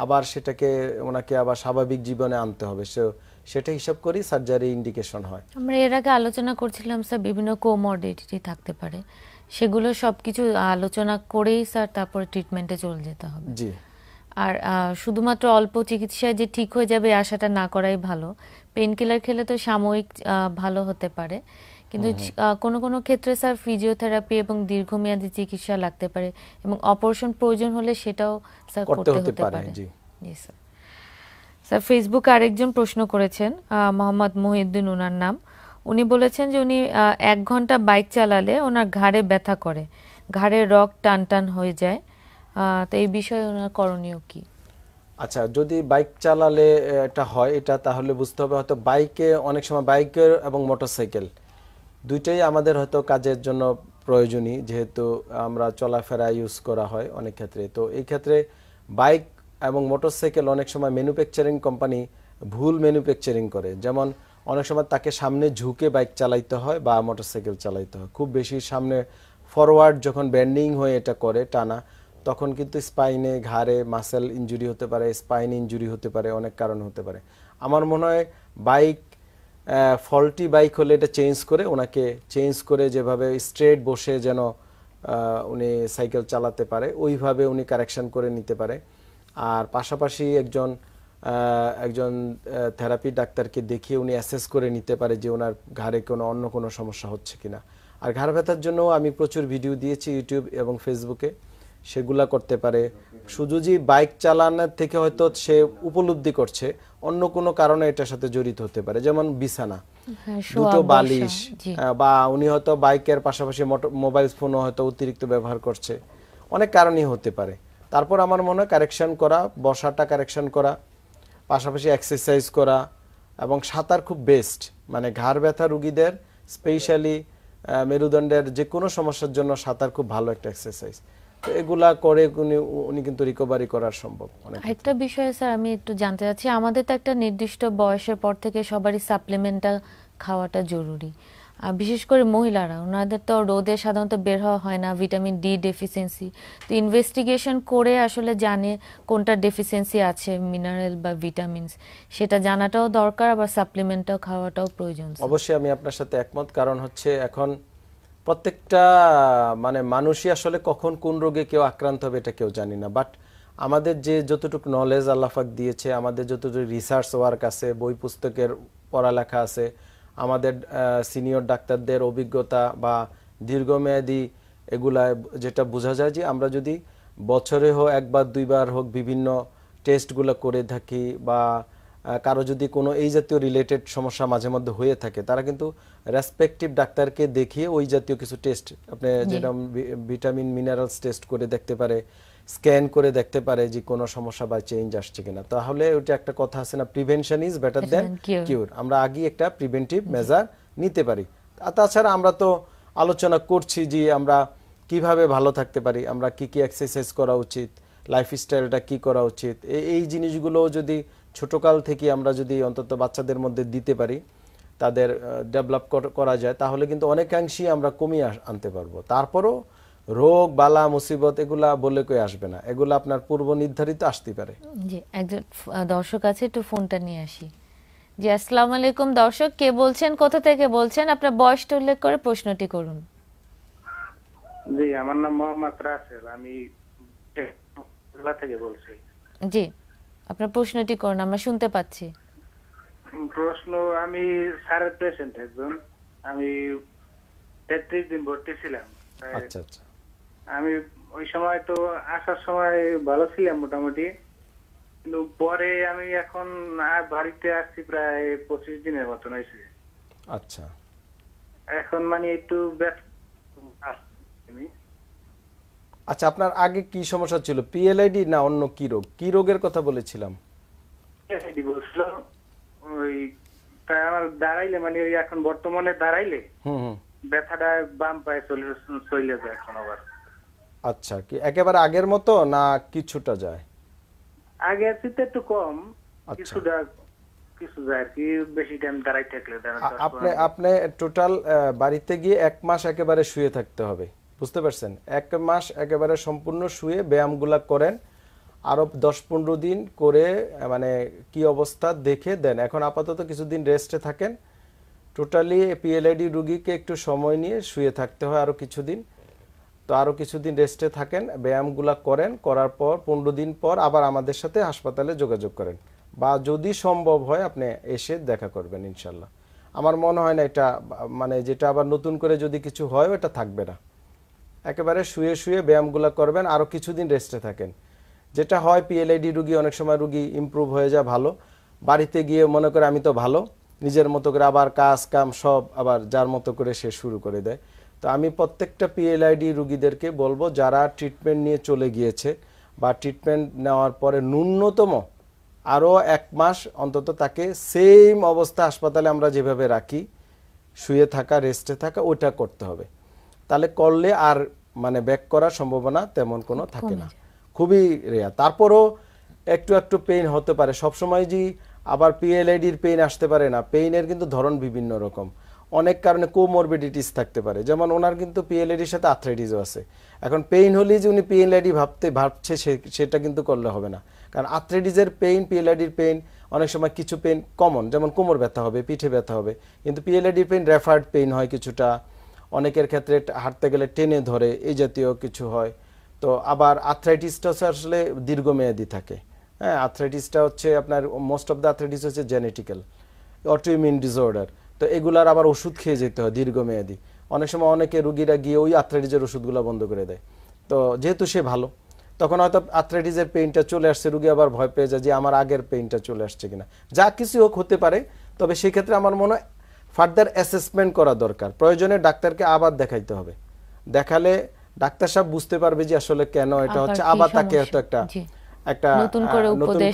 আবার সেটাকে ওনাকে আবার স্বাভাবিক জীবনে আনতে হবে সে সেটা হিসাব করি সার্জারি ইন্ডিকেশন হয়
আমরা এর আগে আলোচনা করছিলাম স্যার বিভিন্ন কোমোডিটি থাকতে পারে সেগুলো সব কিছু আলোচনা করেই স্যার তারপরে ট্রিটমেন্টে চলে যেতে হবে জি আর শুধুমাত্র অল্প চিকিৎসায় যে ঠিক হয়ে যাবে আশাটা না করাই ভালো পেন কিলার খেলে তো সাময়িক ভালো হতে পারে কিন্তু কোন কোন ক্ষেত্রে স্যার ফিজিওথেরাপি এবং দীর্ঘমেয়াদী চিকিৎসা লাগতে পারে এবং অপারেশন প্রয়োজন হলে সেটাও স্যার করতে হতে পারে জি স্যার স্যার ফেসবুক আরেকজন প্রশ্ন করেছেন মোহাম্মদ মহিউদ্দিন ওনার নাম উনি বলেছেন যে উনি এক ঘন্টা বাইক চালালে ওনার ঘাড়ে ব্যথা করে ঘাড়ে রক টান টান হয়ে যায় তো এই বিষয়ে ওনার করণীয় কি
আচ্ছা যদি বাইক চালালে এটা হয় এটা তাহলে বুঝতে হবে হয়তো বাইকে অনেক সময় বাইকের এবং মোটরসাইকেল দুইটাই আমাদের হয়তো কাজের জন্য প্রয়োজনীয় যেহেতু আমরা চলাফেরা ইউজ করা হয় অনেক ক্ষেত্রে তো এই ক্ষেত্রে বাইক এবং মোটরসাইকেল অনেক সময় ম্যানুফ্যাকচারিং কোম্পানি ভুল ম্যানুফ্যাকচারিং করে যেমন অনেক সময় তাকে সামনে ঝুঁকে বাইক চালাইতে হয় বা মোটরসাইকেল চালাইতে হয় খুব বেশি সামনে ফরওয়ার্ড যখন ব্যান্ডিং হয়ে এটা করে টানা তখন কিন্তু স্পাইনে ঘাড়ে মাসেল ইঞ্জুরি হতে পারে স্পাইন ইঞ্জুরি হতে পারে অনেক কারণ হতে পারে আমার মনে হয় বাইক ফল্টি বাইক হলে এটা চেঞ্জ করে ওনাকে চেঞ্জ করে যেভাবে স্ট্রেট বসে যেন উনি সাইকেল চালাতে পারে ওইভাবে উনি কারেকশান করে নিতে পারে আর পাশাপাশি একজন একজন থেরাপি ডাক্তারকে দেখিয়ে উনি অ্যাসেস করে নিতে পারে যে ওনার ঘাড়ে কোনো অন্য কোনো সমস্যা হচ্ছে কিনা আর ঘাড় ব্যথার জন্য আমি প্রচুর ভিডিও দিয়েছি ইউটিউব এবং ফেসবুকে সেগুলা করতে পারে সুজুজি বাইক চালানোর থেকে হয়তো সে উপলব্ধি করছে অন্য কোনো কারণে এটার সাথে জড়িত হতে পারে যেমন বিছানা
হ্যাঁ, দুটো বালিশ
বা উনি হয়তো বাইকের পাশাপাশি মোবাইল ফোনও হয়তো অতিরিক্ত ব্যবহার করছে অনেক কারণই হতে পারে তারপর আমার মনে হয় কারেকশন করা বসাটা কারেকশন করা পাশাপাশি এক্সারসাইজ করা এবং সাঁতার খুব বেস্ট মানে ঘাড় ব্যথা রুগীদের স্পেশালি মেরুদণ্ডের যে কোনো সমস্যার জন্য সাঁতার খুব ভালো একটা এক্সারসাইজ এগুলা করে উনি উনি কিন্তু রিকভারি করা সম্ভব
একটা বিষয় স্যার আমি একটু জানতে চাচ্ছি আমাদের তো একটা নির্দিষ্ট বয়সের পর থেকে সবারই সাপ্লিমেন্টটা খাওয়াটা জরুরি আর বিশেষ করে মহিলারা ওনাদের তো রোদে সাধারণত বের হওয়া হয় না ভিটামিন ডি ডেফিসিয়েন্সি তো ইনভেস্টিগেশন করে আসলে জানে কোনটা ডেফিসিয়েন্সি আছে মিনারেল বা ভিটামিনস সেটা জানাটাও দরকার আবার সাপ্লিমেন্টটাও খাওয়াটাও প্রয়োজন
অবশ্যই আমি আপনার সাথে একমত কারণ হচ্ছে এখন প্রত্যেকটা মানে মানুষই আসলে কখন কোন রোগে কেউ আক্রান্ত হবে এটা কেউ জানি না বাট আমাদের যে যতটুকু নলেজ আল্লাহাক দিয়েছে আমাদের যতটুকু রিসার্চ ওয়ার্ক আছে বই পুস্তকের পড়ালেখা আছে আমাদের সিনিয়র ডাক্তারদের অভিজ্ঞতা বা দীর্ঘমেয়াদী এগুলা যেটা বোঝা যায় যে আমরা যদি বছরে হোক একবার দুইবার হোক বিভিন্ন টেস্টগুলো করে থাকি বা কারো যদি কোনো এই জাতীয় রিলেটেড সমস্যা মাঝে মধ্যে হয়ে থাকে তারা কিন্তু রেসপেক্টিভ ডাক্তারকে দেখিয়ে ওই জাতীয় কিছু টেস্ট আপনি যেরকম ভিটামিন মিনারেলস টেস্ট করে দেখতে পারে স্ক্যান করে দেখতে পারে যে কোনো সমস্যা বা চেঞ্জ আসছে কিনা তাহলে ওইটা একটা কথা আছে না prevention is better than cure আমরা আগে একটা প্রিভেন্টিভ মেজার নিতে পারি আর তাছাড়া আমরা তো আলোচনা করছি যে আমরা কিভাবে ভালো থাকতে পারি আমরা কি কি এক্সারসাইজ করা উচিত লাইফস্টাইলটা কি করা উচিত এই জিনিসগুলো যদি ছোটকাল থেকে আমরা যদি অন্তত বাচ্চাদের মধ্যে দিতে পারি তাদের ডেভেলপ করা যায় তাহলে কিন্তু অনেকাংশেই আমরা কমিয়ে আনতে পারবো তারপরও রোগ বালা মুসিবত এগুলা বলে কই আসবে না এগুলা আপনার পূর্ব নির্ধারিত আসতে পারে
জি একজন দর্শক আছে একটু ফোনটা নিয়ে আসি জি আসসালামু আলাইকুম দর্শক কে বলছেন কোথা থেকে বলছেন আপনার বয়সটা উল্লেখ করে প্রশ্নটি করুন
জি আমার নাম মোহাম্মদ রাসেল আমি থেকে বলছি
জি আপনার প্রশ্নটি করুন আমরা শুনতে পাচ্ছি
প্রশ্ন আমি স্যারের পেশেন্ট একজন আমি তেত্রিশ দিন ভর্তি ছিলাম আচ্ছা আচ্ছা আমি ওই সময় তো আসার সময় ভালো ছিলাম মোটামুটি কিন্তু পরে আমি এখন বাড়িতে আসছি প্রায় পঁচিশ দিনের মতন হয়েছে আচ্ছা এখন মানে একটু ব্যস্ত
আচ্ছা আপনার আগে কি সমস্যা ছিল পিএলআইডি না অন্য কি রোগ কি রোগের কথা বলেছিলাম
ওই আমার দাঁড়াইলে মানে ওই এখন বর্তমানে দাঁড়াইলে হুম ব্যথাটা বাম পায়ে চলে চলে যায় এখন আবার
আচ্ছা কি একেবারে আগের মতো না কিছুটা যায়
আগে আসতে একটু কম আচ্ছা। কিছুটা কিছু যায় কি বেশি টাইম দাঁড়াই থাকলে আপনি
আপনি টোটাল বাড়িতে গিয়ে এক মাস একেবারে শুয়ে থাকতে হবে বুঝতে পারছেন এক মাস একেবারে সম্পূর্ণ শুয়ে ব্যায়ামগুলা করেন আরও দশ পনেরো দিন করে মানে কি অবস্থা দেখে দেন এখন আপাতত কিছুদিন রেস্টে থাকেন টোটালি পিএলআইডি রুগীকে একটু সময় নিয়ে শুয়ে থাকতে হয় আরও কিছুদিন তো আরও কিছুদিন রেস্টে থাকেন ব্যায়ামগুলা করেন করার পর পনেরো দিন পর আবার আমাদের সাথে হাসপাতালে যোগাযোগ করেন বা যদি সম্ভব হয় আপনি এসে দেখা করবেন ইনশাল্লাহ আমার মনে হয় না এটা মানে যেটা আবার নতুন করে যদি কিছু হয় এটা থাকবে না একেবারে শুয়ে শুয়ে ব্যায়ামগুলো করবেন আরও কিছুদিন রেস্টে থাকেন যেটা হয় পিএলআইডি রুগী অনেক সময় রুগী ইম্প্রুভ হয়ে যায় ভালো বাড়িতে গিয়ে মনে করে আমি তো ভালো নিজের মতো করে আবার কাজ কাম সব আবার যার মতো করে সে শুরু করে দেয় তো আমি প্রত্যেকটা পিএলআইডি রুগীদেরকে বলবো যারা ট্রিটমেন্ট নিয়ে চলে গিয়েছে বা ট্রিটমেন্ট নেওয়ার পরে ন্যূনতম আরও এক মাস অন্তত তাকে সেম অবস্থা হাসপাতালে আমরা যেভাবে রাখি শুয়ে থাকা রেস্টে থাকা ওটা করতে হবে তাহলে করলে আর মানে ব্যাক করার সম্ভাবনা তেমন কোনো থাকে না খুবই রেয়া তারপরও একটু একটু পেইন হতে পারে সবসময় যে আবার পিএলআইডির পেইন আসতে পারে না পেইনের কিন্তু ধরন বিভিন্ন রকম অনেক কারণে কোমরবিডিটিস থাকতে পারে যেমন ওনার কিন্তু পিএলআইডির সাথে আর্থ্রাইটিসও আছে এখন পেইন হলেই যে উনি পিএলআইডি ভাবতে ভাবছে সেটা কিন্তু করলে হবে না কারণ আর্থ্রাইটিসের পেইন পিএলআইডির পেইন অনেক সময় কিছু পেইন কমন যেমন কোমর ব্যথা হবে পিঠে ব্যথা হবে কিন্তু পিএলআইডির পেইন রেফার্ড পেইন হয় কিছুটা অনেকের ক্ষেত্রে হাঁটতে গেলে টেনে ধরে এই জাতীয় কিছু হয় তো আবার আর্থ্রাইটিসটা আসলে দীর্ঘমেয়াদী থাকে হ্যাঁ আর্থ্রাইটিসটা হচ্ছে আপনার মোস্ট অফ দ্য আর্থ্রাইটিস হচ্ছে জেনেটিক্যাল অটোইমিউন ডিসঅর্ডার তো এগুলার আবার ওষুধ খেয়ে যেতে হয় দীর্ঘমেয়াদী অনেক সময় অনেকে রুগীরা গিয়ে ওই আর্থ্রাইটিসের ওষুধগুলো বন্ধ করে দেয় তো যেহেতু সে ভালো তখন হয়তো আর্থ্রাইটিসের পেইনটা চলে আসছে রুগী আবার ভয় পেয়ে যায় যে আমার আগের পেইনটা চলে আসছে কিনা যা কিছু হোক হতে পারে তবে সেক্ষেত্রে আমার মনে হয় ফার্দার অ্যাসেসমেন্ট করা দরকার প্রয়োজনে ডাক্তারকে আবার দেখাইতে হবে দেখালে ডাক্তার সাহেব বুঝতে পারবে যে আসলে কেন এটা হচ্ছে আবার তাকে হয়তো একটা একটা নতুন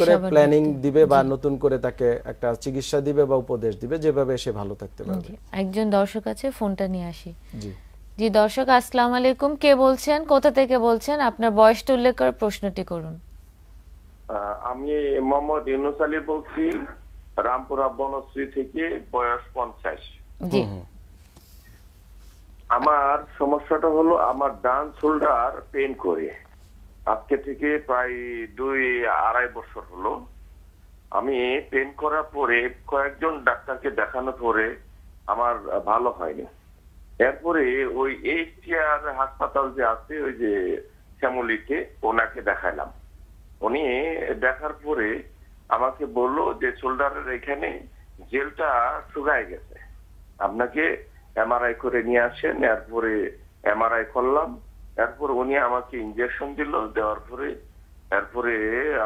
করে প্ল্যানিং দিবে বা নতুন করে তাকে একটা চিকিৎসা দিবে বা উপদেশ দিবে যেভাবে সে ভালো থাকতে পারবে
একজন দর্শক আছে ফোনটা নিয়ে আসি জি জি দর্শক আসসালামু আলাইকুম কে বলছেন কোথা থেকে বলছেন আপনার বয়সটা উল্লেখ করে প্রশ্নটি করুন
আমি মোহাম্মদ ইউনুস আলী বলছি রামপুরা বনশ্রী থেকে বয়স পঞ্চাশ আমার সমস্যাটা হলো আমার ডান শোল্ডার পেন করে আজকে থেকে প্রায় দুই আড়াই বছর হলো আমি পেন করার পরে কয়েকজন ডাক্তারকে দেখানো পরে আমার ভালো হয়নি এরপরে ওই এইচটিআর হাসপাতাল যে আছে ওই যে শ্যামলিতে ওনাকে দেখাইলাম উনি দেখার পরে আমাকে বলল যে শোল্ডারের এখানে জেলটা শুকায় গেছে আপনাকে এমআরআই করে নিয়ে আসেন এরপরে এমআরআই করলাম এরপর উনি আমাকে ইঞ্জেকশন দিল দেওয়ার পরে এরপরে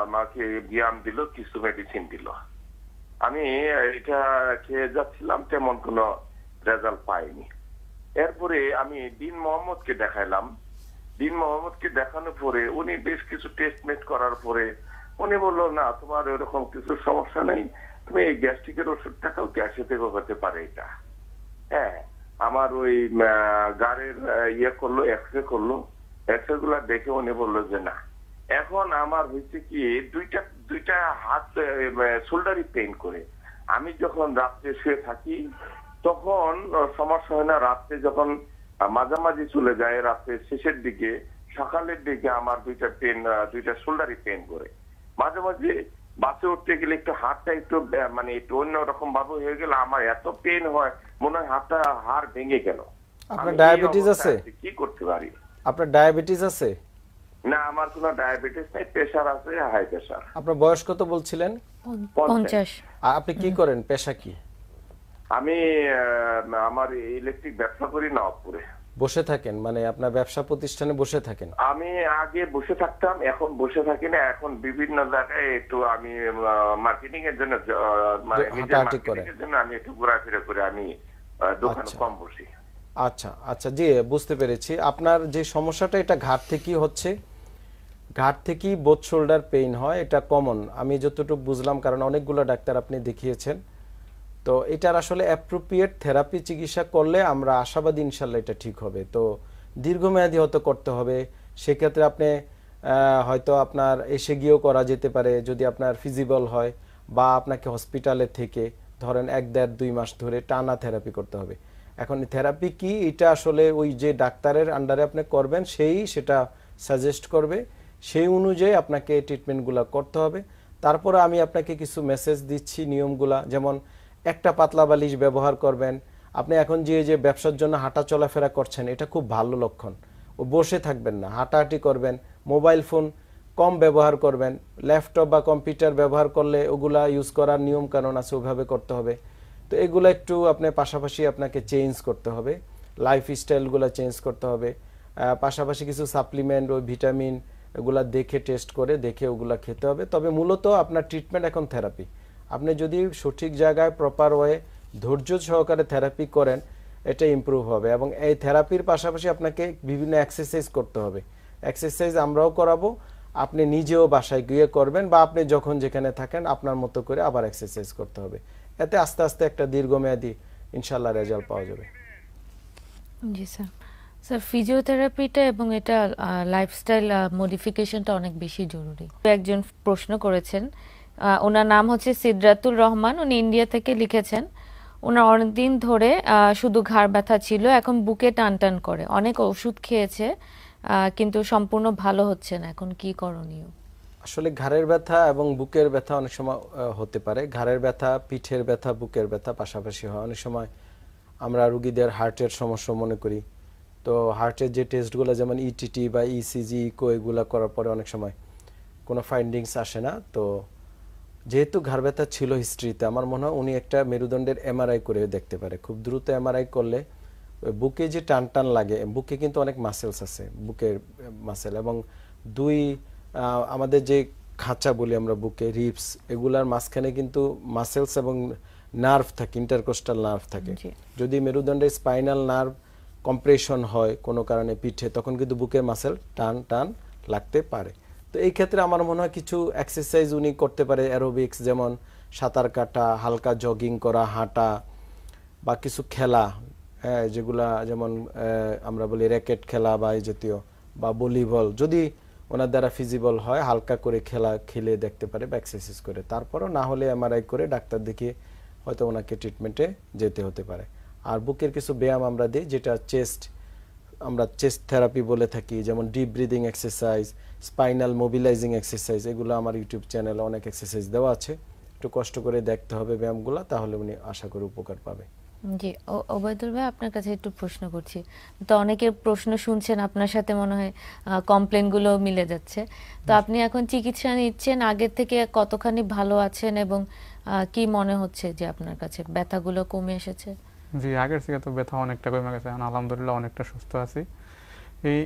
আমাকে ব্যায়াম দিল কিছু মেডিসিন দিল আমি এটা খেয়ে যাচ্ছিলাম তেমন কোন রেজাল্ট পাইনি এরপরে আমি দিন মোহাম্মদকে দেখাইলাম দিন মোহাম্মদকে দেখানোর পরে উনি বেশ কিছু টেস্ট মেট করার পরে উনি বললো না তোমার ওরকম কিছু সমস্যা নেই তুমি এই গ্যাস্ট্রিকের ওষুধটাকেও গ্যাসেতে হতে পারে এটা হ্যাঁ আমার ওই গাড়ির ইয়ে করলো এক্সরে করলো এক্সরে গুলা দেখে উনি বললো যে না এখন আমার হচ্ছে কি দুইটা দুইটা হাত শোল্ডারই পেন করে আমি যখন রাত্রে শুয়ে থাকি তখন সমস্যা হয় না রাত্রে যখন মাঝামাঝি চলে যায় রাত্রে শেষের দিকে সকালের দিকে আমার দুইটা পেন দুইটা শোল্ডারই পেন করে মাঝে মাঝে বাসে উঠতে গেলে একটু হাতটা একটু মানে একটু অন্যরকম ভাবে হয়ে গেল আমার এত পেন হয় মনে হয় হাতটা হাড় ভেঙে গেল
আপনার ডায়াবেটিস আছে
কি করতে পারি
আপনার ডায়াবেটিস আছে
না আমার কোনো ডায়াবেটিস নাই প্রেসার আছে হাই প্রেসার
আপনার বয়স কত বলছিলেন 50 আপনি কি করেন পেশা কি
আমি আমার ইলেকট্রিক ব্যবসা করি নবপুরে
বসে থাকেন মানে আপনার ব্যবসা প্রতিষ্ঠানে বসে থাকেন
আমি আগে বসে থাকতাম এখন বসে থাকি না এখন বিভিন্ন জায়গায় একটু আমি মার্কেটিং এর জন্য আমি একটু ঘোরাফেরা করে আমি দোকান আচ্ছা। কম বসি
আচ্ছা আচ্ছা জি বুঝতে পেরেছি আপনার যে সমস্যাটা এটা ঘাট থেকেই হচ্ছে ঘাট থেকেই বোথ শোল্ডার পেইন হয় এটা কমন আমি যতটুকু বুঝলাম কারণ অনেকগুলো ডাক্তার আপনি দেখিয়েছেন তো এটার আসলে অ্যাপ্রোপ্রিয়েট থেরাপি চিকিৎসা করলে আমরা আশাবাদী ইনশাল্লাহ এটা ঠিক হবে তো দীর্ঘমেয়াদী হয়তো করতে হবে সেক্ষেত্রে আপনি হয়তো আপনার এসে গিয়েও করা যেতে পারে যদি আপনার ফিজিবল হয় বা আপনাকে হসপিটালে থেকে ধরেন এক দেড় দুই মাস ধরে টানা থেরাপি করতে হবে এখন থেরাপি কি এটা আসলে ওই যে ডাক্তারের আন্ডারে আপনি করবেন সেই সেটা সাজেস্ট করবে সেই অনুযায়ী আপনাকে ট্রিটমেন্টগুলো করতে হবে তারপরে আমি আপনাকে কিছু মেসেজ দিচ্ছি নিয়মগুলা যেমন একটা পাতলা বালিশ ব্যবহার করবেন আপনি এখন যে যে ব্যবসার জন্য হাঁটা চলাফেরা করছেন এটা খুব ভালো লক্ষণ ও বসে থাকবেন না হাঁটাহাঁটি করবেন মোবাইল ফোন কম ব্যবহার করবেন ল্যাপটপ বা কম্পিউটার ব্যবহার করলে ওগুলা ইউজ করার নিয়ম কারণ আছে ওভাবে করতে হবে তো এগুলো একটু আপনার পাশাপাশি আপনাকে চেঞ্জ করতে হবে লাইফ স্টাইলগুলো চেঞ্জ করতে হবে পাশাপাশি কিছু সাপ্লিমেন্ট ও ভিটামিন এগুলা দেখে টেস্ট করে দেখে ওগুলা খেতে হবে তবে মূলত আপনার ট্রিটমেন্ট এখন থেরাপি আপনি যদি সঠিক জায়গায় প্রপার ওয়ে ধৈর্য সহকারে থেরাপি করেন এটা ইম্প্রুভ হবে এবং এই থেরাপির পাশাপাশি আপনাকে বিভিন্ন এক্সারসাইজ করতে হবে এক্সারসাইজ আমরাও করাবো আপনি নিজেও বাসায় গিয়ে করবেন বা আপনি যখন যেখানে থাকেন আপনার মতো করে আবার এক্সারসাইজ করতে হবে এতে আস্তে আস্তে একটা দীর্ঘমেয়াদী ইনশাল্লাহ রেজাল্ট পাওয়া যাবে
জি স্যার স্যার ফিজিওথেরাপিটা এবং এটা লাইফস্টাইল মডিফিকেশনটা অনেক বেশি জরুরি একজন প্রশ্ন করেছেন ওনার নাম হচ্ছে সিদ্রাতুল রহমান উনি ইন্ডিয়া থেকে লিখেছেন ওনার অনেকদিন ধরে শুধু ঘাড় ব্যথা ছিল এখন বুকে টান টান করে অনেক ওষুধ খেয়েছে কিন্তু সম্পূর্ণ ভালো হচ্ছে না এখন কি করণীয়
আসলে ঘাড়ের ব্যথা এবং বুকের ব্যথা অনেক সময় হতে পারে ঘাড়ের ব্যথা পিঠের ব্যথা বুকের ব্যথা পাশাপাশি হয় অনেক সময় আমরা রুগীদের হার্টের সমস্যা মনে করি তো হার্টের যে টেস্টগুলো যেমন ইটিটি e বা ইসিজি ইকো এগুলো করার পরে অনেক সময় কোনো ফাইন্ডিংস আসে না তো যেহেতু ঘাড় ব্যথা ছিল হিস্ট্রিতে আমার মনে হয় উনি একটা মেরুদণ্ডের এমআরআই করে দেখতে পারে খুব দ্রুত এমআরআই করলে বুকে যে টান টান লাগে বুকে কিন্তু অনেক মাসেলস আছে বুকের মাসেল এবং দুই আমাদের যে খাঁচা বলি আমরা বুকে রিপস এগুলার মাঝখানে কিন্তু মাসেলস এবং নার্ভ থাকে ইন্টারকোস্টাল নার্ভ থাকে যদি মেরুদণ্ডের স্পাইনাল নার্ভ কম্প্রেশন হয় কোনো কারণে পিঠে তখন কিন্তু বুকের মাসেল টান টান লাগতে পারে তো এই ক্ষেত্রে আমার মনে হয় কিছু এক্সারসাইজ উনি করতে পারে অ্যারোবিক্স যেমন সাঁতার কাটা হালকা জগিং করা হাঁটা বা কিছু খেলা হ্যাঁ যেগুলা যেমন আমরা বলি র্যাকেট খেলা বা এই জাতীয় বা ভলিবল যদি ওনার দ্বারা ফিজিবল হয় হালকা করে খেলা খেলে দেখতে পারে বা এক্সারসাইজ করে তারপরও না হলে এমআরআই করে ডাক্তার দেখিয়ে হয়তো ওনাকে ট্রিটমেন্টে যেতে হতে পারে আর বুকের কিছু ব্যায়াম আমরা দিই যেটা চেস্ট আমরা চেস্ট থেরাপি বলে থাকি যেমন deep breathing exercise spinal mobilising exercise এগুলো আমার ইউটিউব চ্যানেলে অনেক এক্সারসাইজ দেওয়া আছে একটু কষ্ট করে দেখতে হবে ব্যায়ামগুলো তাহলে উনি আশা করি উপকার পাবে
জি ওবায়দুল ভাই আপনার কাছে একটু প্রশ্ন করছি তো অনেকে প্রশ্ন শুনছেন আপনার সাথে মনে হয় কমপ্লেনগুলো মিলে যাচ্ছে তো আপনি এখন চিকিৎসা নিচ্ছেন আগের থেকে কতখানি ভালো আছেন এবং কি মনে হচ্ছে যে আপনার কাছে ব্যথাগুলো কমে এসেছে
জি আগের থেকে তো ব্যথা অনেকটা কমে গেছে আলহামদুলিল্লাহ অনেকটা সুস্থ আছি এই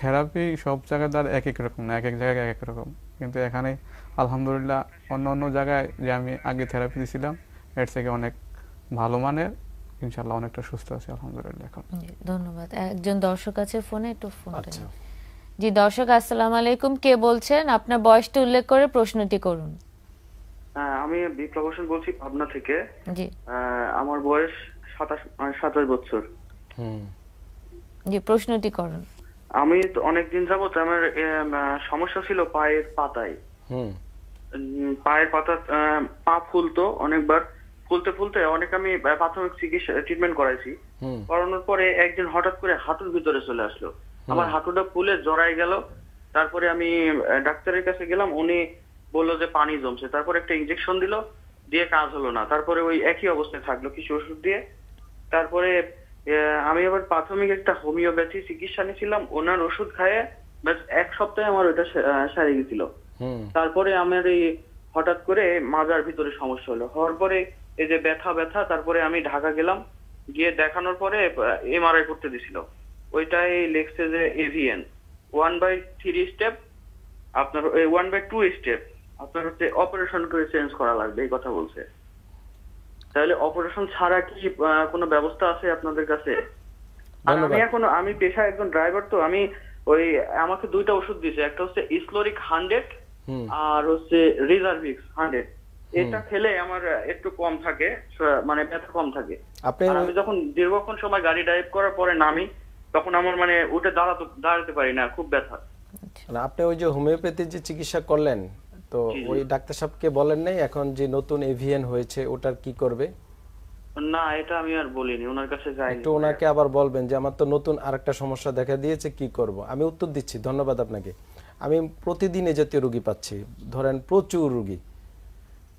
থেরাপি সব জায়গায় তার এক এক রকম না এক এক জায়গায় এক এক রকম কিন্তু এখানে আলহামদুলিল্লাহ অন্য অন্য জায়গায় যে আমি আগে থেরাপি দিয়েছিলাম এর থেকে অনেক ভালো মানের ইনশাল্লাহ অনেকটা সুস্থ আছে আলহামদুলিল্লাহ এখন
ধন্যবাদ একজন দর্শক আছে ফোনে একটু ফোন আচ্ছা। জি দর্শক আসসালাম আলাইকুম কে বলছেন আপনার বয়সটা উল্লেখ করে প্রশ্নটি করুন
হ্যাঁ, আমি বিপ্লব হোসেন বলছি পাবনা থেকে জি আমার বয়স সাতাশ সাতাশ বছর
জি প্রশ্নটি করুন
আমি অনেকদিন যাবৎ আমার সমস্যা ছিল পায়ের পাতায় পায়ের পাতা পা ফুলতো অনেকবার ফুলতে ফুলতে অনেক আমি প্রাথমিক চিকিৎসা ট্রিটমেন্ট করাইছি করানোর পরে একদিন হঠাৎ করে হাঁটুর ভিতরে চলে আসলো আমার হাঁটুটা ফুলে জড়াই গেল তারপরে আমি ডাক্তারের কাছে গেলাম উনি বললো যে পানি জমছে তারপর একটা ইনজেকশন দিল দিয়ে কাজ হলো না তারপরে ওই একই অবস্থায় থাকলো কিছু ওষুধ দিয়ে তারপরে আমি আবার প্রাথমিক একটা হোমিওপ্যাথি চিকিৎসা নিয়েছিলাম ওনার ওষুধ খায়ে ব্যাস এক সপ্তাহে আমার ওটা সারে গেছিল তারপরে আমার এই হঠাৎ করে মাজার ভিতরে সমস্যা হলো হওয়ার পরে এই যে ব্যথা ব্যথা তারপরে আমি ঢাকা গেলাম গিয়ে দেখানোর পরে এমআরআই করতে দিছিল ওইটাই লেখছে যে AVN one by three step আপনার ওয়ান বাই টু স্টেপ আপনার হচ্ছে অপারেশন করে চেঞ্জ করা লাগবে এই কথা বলছে তাহলে অপারেশন ছাড়া কি কোনো ব্যবস্থা আছে আপনাদের কাছে আর আমি এখন আমি পেশা একজন ড্রাইভার তো আমি ওই আমাকে দুইটা ওষুধ দিয়েছে একটা হচ্ছে ইসলোরিক হান্ড্রেড আর হচ্ছে রিজার্ভিক্স হান্ড্রেড এটা খেলে আমার একটু কম থাকে মানে ব্যথা কম থাকে আর আমি যখন দীর্ঘক্ষণ সময় গাড়ি ড্রাইভ করার পরে নামি তখন আমার মানে উঠে দাঁড়াতে দাঁড়াতে পারি না খুব ব্যথা
আচ্ছা। মানে আপনি ওই যে হোমিওপ্যাথি যে চিকিৎসা করলেন তো ওই ডাক্তার সাহেবকে বলেন নাই এখন যে নতুন এভিএন হয়েছে ওটার কি করবে
না এটা আমি আর বলিনি ওনার কাছে যাই একটু ওনাকে
আবার বলবেন যে আমার তো নতুন আরেকটা সমস্যা দেখা দিয়েছে কি করব আমি উত্তর দিচ্ছি ধন্যবাদ আপনাকে আমি প্রতিদিন এ জাতীয় রোগী পাচ্ছি ধরেন প্রচুর রোগী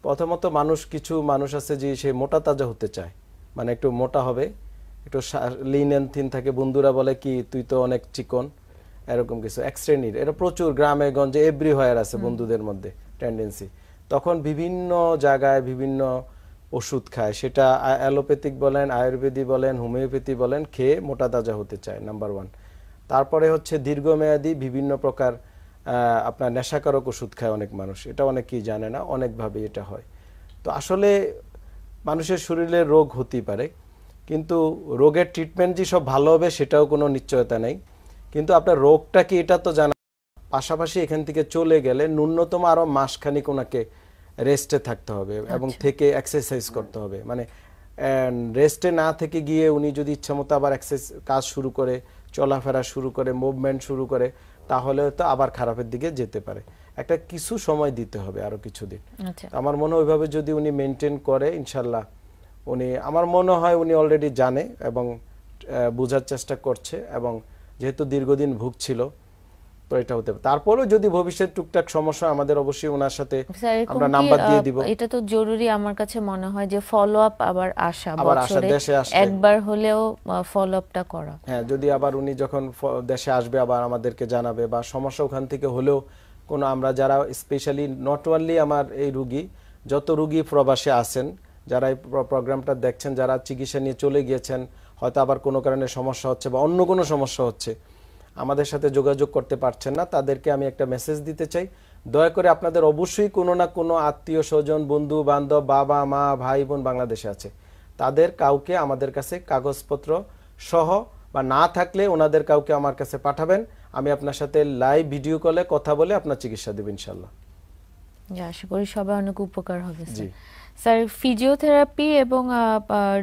প্রথমত মানুষ কিছু মানুষ আছে যে সে মোটা তাজা হতে চায় মানে একটু মোটা হবে একটু লিন অ্যান্ড থিন থাকে বন্ধুরা বলে কি তুই তো অনেক চিকন এরকম কিছু এক শ্রেণীর এটা প্রচুর গ্রামে গঞ্জে এভরিহোয়ার আছে বন্ধুদের মধ্যে টেন্ডেন্সি তখন বিভিন্ন জায়গায় বিভিন্ন ওষুধ খায় সেটা অ্যালোপ্যাথিক বলেন আয়ুর্বেদিক বলেন হোমিওপ্যাথি বলেন খেয়ে মোটা তাজা হতে চায় নাম্বার ওয়ান তারপরে হচ্ছে দীর্ঘমেয়াদী বিভিন্ন প্রকার আপনার নেশাকারক ওষুধ খায় অনেক মানুষ এটা অনেকেই জানে না অনেকভাবে এটা হয় তো আসলে মানুষের শরীরে রোগ হতেই পারে কিন্তু রোগের ট্রিটমেন্ট যে সব ভালো হবে সেটাও কোনো নিশ্চয়তা নেই কিন্তু আপনার রোগটা কি এটা তো জানা পাশাপাশি এখান থেকে চলে গেলে ন্যূনতম আরো মাসখানিক ওনাকে রেস্টে থাকতে হবে এবং আচ্ছা। থেকে এক্সারসাইজ করতে হবে মানে রেস্টে না থেকে গিয়ে উনি যদি ইচ্ছামতো আবার এক্সারসাইজ কাজ শুরু করে চলাফেরা শুরু করে মুভমেন্ট শুরু করে তাহলে তো আবার খারাপের দিকে যেতে পারে একটা কিছু সময় দিতে হবে আরো কিছুদিন আচ্ছা। আমার মনে হয় ওইভাবে যদি উনি মেনটেন করে ইনশাল্লাহ উনি আমার মনে হয় উনি অলরেডি জানে এবং বোঝার চেষ্টা করছে এবং যেহেতু দীর্ঘদিন ভুগছিল তো এটা হতে পারে তারপরেও যদি ভবিষ্যৎ টুকটাক সমস্যা আমাদের অবশ্যই ওনার সাথে আমরা নাম্বার দিয়ে দিব এটা
তো জরুরি আমার কাছে মনে হয় যে ফলো আপ আবার আসা আবার আসা দেশে আসবে একবার হলেও ফলো আপটা করা
হ্যাঁ যদি আবার উনি যখন দেশে আসবে আবার আমাদেরকে জানাবে বা সমস্যা ওখান থেকে হলেও কোনো আমরা যারা স্পেশালি নট অনলি আমার এই রুগী যত রুগী প্রবাসে আছেন যারা এই প্রোগ্রামটা দেখছেন যারা চিকিৎসা নিয়ে চলে গিয়েছেন হয়তো আবার কোনো কারণে সমস্যা হচ্ছে বা অন্য কোনো সমস্যা হচ্ছে আমাদের সাথে যোগাযোগ করতে পারছেন না তাদেরকে আমি একটা মেসেজ দিতে চাই দয়া করে আপনাদের অবশ্যই কোনো না কোনো আত্মীয় স্বজন বন্ধু বান্ধব বাবা মা ভাই বোন বাংলাদেশে আছে তাদের কাউকে আমাদের কাছে কাগজপত্র সহ বা না থাকলে ওনাদের কাউকে আমার কাছে পাঠাবেন আমি আপনার সাথে লাইভ ভিডিও কলে কথা বলে আপনার চিকিৎসা দেবেন ইনশাল্লাহ
আশা করি সবাই অনেক উপকার হবে স্যার ফিজিওথেরাপি এবং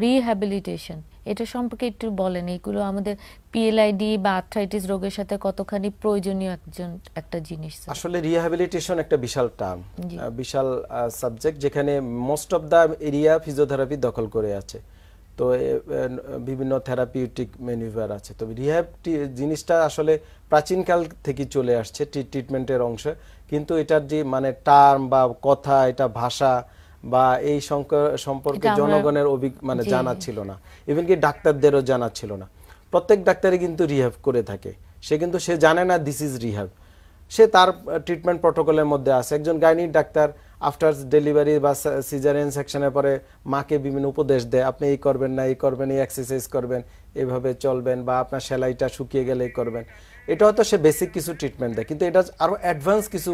রিহ্যাবিলিটেশন এটা সম্পর্কে একটু বলেন এইগুলো আমাদের পিএলআইডি বা আর্থ্রাইটিস রোগের সাথে কতখানি প্রয়োজনীয় একজন একটা জিনিস
আসলে রিহ্যাবিলিটেশন একটা বিশাল টার্ম বিশাল সাবজেক্ট যেখানে most of the area physiotherapy দখল করে আছে তো বিভিন্ন থেরাপিউটিক ম্যানিভার আছে তবে রিহ্যাব জিনিসটা আসলে প্রাচীনকাল থেকে চলে আসছে ট্রিটমেন্টের অংশ কিন্তু এটার যে মানে টার্ম বা কথা এটা ভাষা বা এই সম্পর্কে জনগণের মানে জানা ছিল না ইভেন কি ডাক্তারদেরও জানা ছিল না প্রত্যেক ডাক্তারই কিন্তু রিহ্যাব করে থাকে সে কিন্তু সে জানে না দিস ইজ রিহ্যাব সে তার ট্রিটমেন্ট প্রটোকলের মধ্যে আছে একজন গাইনির ডাক্তার আফটার ডেলিভারি বা সিজার ইনসেকশনের পরে মাকে বিভিন্ন উপদেশ দেয় আপনি এই করবেন না এই করবেন এই এক্সারসাইজ করবেন এভাবে চলবেন বা আপনার সেলাইটা শুকিয়ে গেলেই করবেন এটা হয়তো সে বেসিক কিছু ট্রিটমেন্ট দেয় কিন্তু এটা আরও অ্যাডভান্স কিছু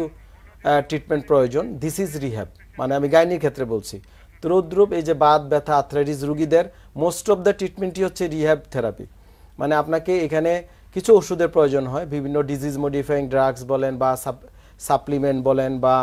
ট্রিটমেন্ট প্রয়োজন দিস ইজ রিহ্যাব মানে আমি গাইনির ক্ষেত্রে বলছি রোদ্রুপ এই যে বাত ব্যথা আথরাইটিস রুগীদের মোস্ট অফ দ্য ট্রিটমেন্টই হচ্ছে রিহ্যাব থেরাপি মানে আপনাকে এখানে কিছু ওষুধের প্রয়োজন হয় বিভিন্ন ডিজিজ মডিফাইং ড্রাগস বলেন বা সাপ্লিমেন্ট বলেন বা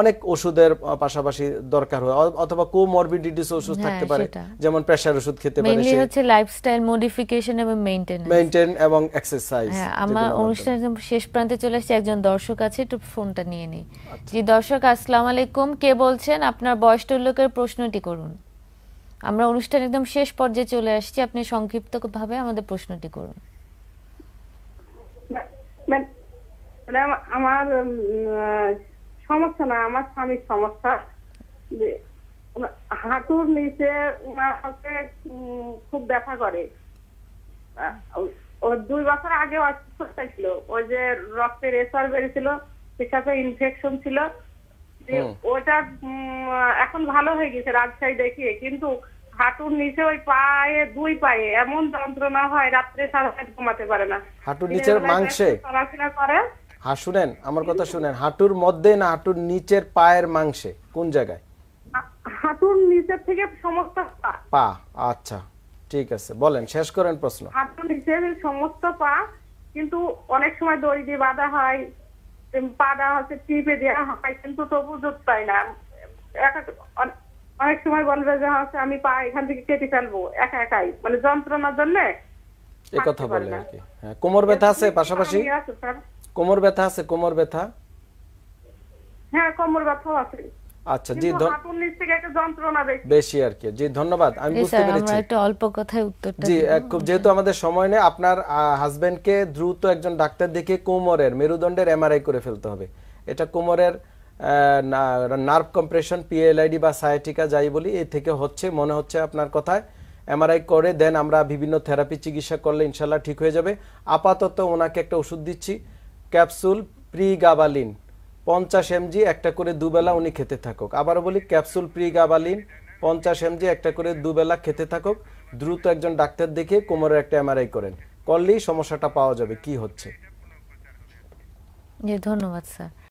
অনেক ওষুধের পাশাপাশি দরকার হয় অথবা কোমরবিডিটিস ওষুধ হ্যাঁ, থাকতে পারে যেমন প্রেসার ওষুধ খেতে পারে মেইনলি হচ্ছে
লাইফস্টাইল মডিফিকেশন এবং মেইনটেনেন্স
মেইনটেন এবং এক্সারসাইজ হ্যাঁ আমার
অনুষ্ঠানের শেষ প্রান্তে চলে এসেছে একজন দর্শক আছে একটু ফোনটা নিয়ে নেই আচ্ছা। জি দর্শক আসসালামু আলাইকুম কে বলছেন আপনার বয়স লোকের প্রশ্নটি করুন আমরা অনুষ্ঠান একদম শেষ পর্যায়ে চলে আসছি আপনি সংক্ষিপ্তভাবে আমাদের প্রশ্নটি করুন
আমার সমস্যা না আমার স্বামীর সমস্যা হাঁটুর নিচে ওনাকে খুব ব্যথা করে দুই বছর আগে অসুস্থ ছিল ওই যে রক্তের এসর বেড়েছিল সেটাতে ইনফেকশন ছিল ওটা এখন ভালো হয়ে গেছে রাজশাহী দেখিয়ে কিন্তু হাঁটুর নিচে ওই পায়ে দুই পায়ে এমন যন্ত্রণা হয় রাত্রে সারা ঘুমাতে পারে না
হাঁটুর নিচের মাংসে
চলাফেরা করে
হ্যাঁ শুনেন আমার কথা শুনেন হাঁটুর মধ্যে না হাঁটুর নিচের পায়ের মাংসে কোন জায়গায়
হাঁটুর নিচের থেকে সমস্ত
পা পা আচ্ছা ঠিক আছে বলেন শেষ করেন প্রশ্ন
হাঁটুর নিচের সমস্ত পা কিন্তু অনেক সময় দড়ি দিয়ে বাঁধা হয় বাঁধা হচ্ছে টিপে দেওয়া হয় কিন্তু তবু জোর পাই না অনেক সময় বলবে যে হচ্ছে আমি পা এখান থেকে কেটে ফেলবো একা একাই মানে যন্ত্রণার জন্য
এ কথা বলে আর কি হ্যাঁ, কোমর ব্যথা আছে পাশাপাশি আছে স্যার কোমর ব্যথা আছে কোমর ব্যথা
হ্যাঁ কোমর ব্যথা আছে আচ্ছা জি থেকে একটা যন্ত্রণা
বেশি আর কি জি ধন্যবাদ আমি বুঝতে পেরেছি একটু অল্প কথায় উত্তরটা জি যেহেতু আমাদের সময় নেই আপনার হাজবেন্ডকে দ্রুত একজন ডাক্তার দেখে কোমরের মেরুদণ্ডের এমআরআই করে ফেলতে হবে এটা কোমরের নার্ভ কম্প্রেশন পিএলআইডি বা সায়াটিকা যাই বলি এ থেকে হচ্ছে মনে হচ্ছে আপনার কথায় এমআরআই করে দেন আমরা বিভিন্ন থেরাপি চিকিৎসা করলে ইনশাল্লাহ ঠিক হয়ে যাবে আপাতত ওনাকে একটা ওষুধ দিচ্ছি ক্যাপসুল প্রি গাবালিন পঞ্চাশ এমজি একটা করে দুবেলা উনি খেতে থাকুক আবারও বলি ক্যাপসুল প্রি গাবালিন পঞ্চাশ এমজি একটা করে দুবেলা খেতে থাকুক দ্রুত একজন ডাক্তার দেখিয়ে কোমরের একটা এমআরআই করেন করলেই সমস্যাটা পাওয়া যাবে কি হচ্ছে
ধন্যবাদ স্যার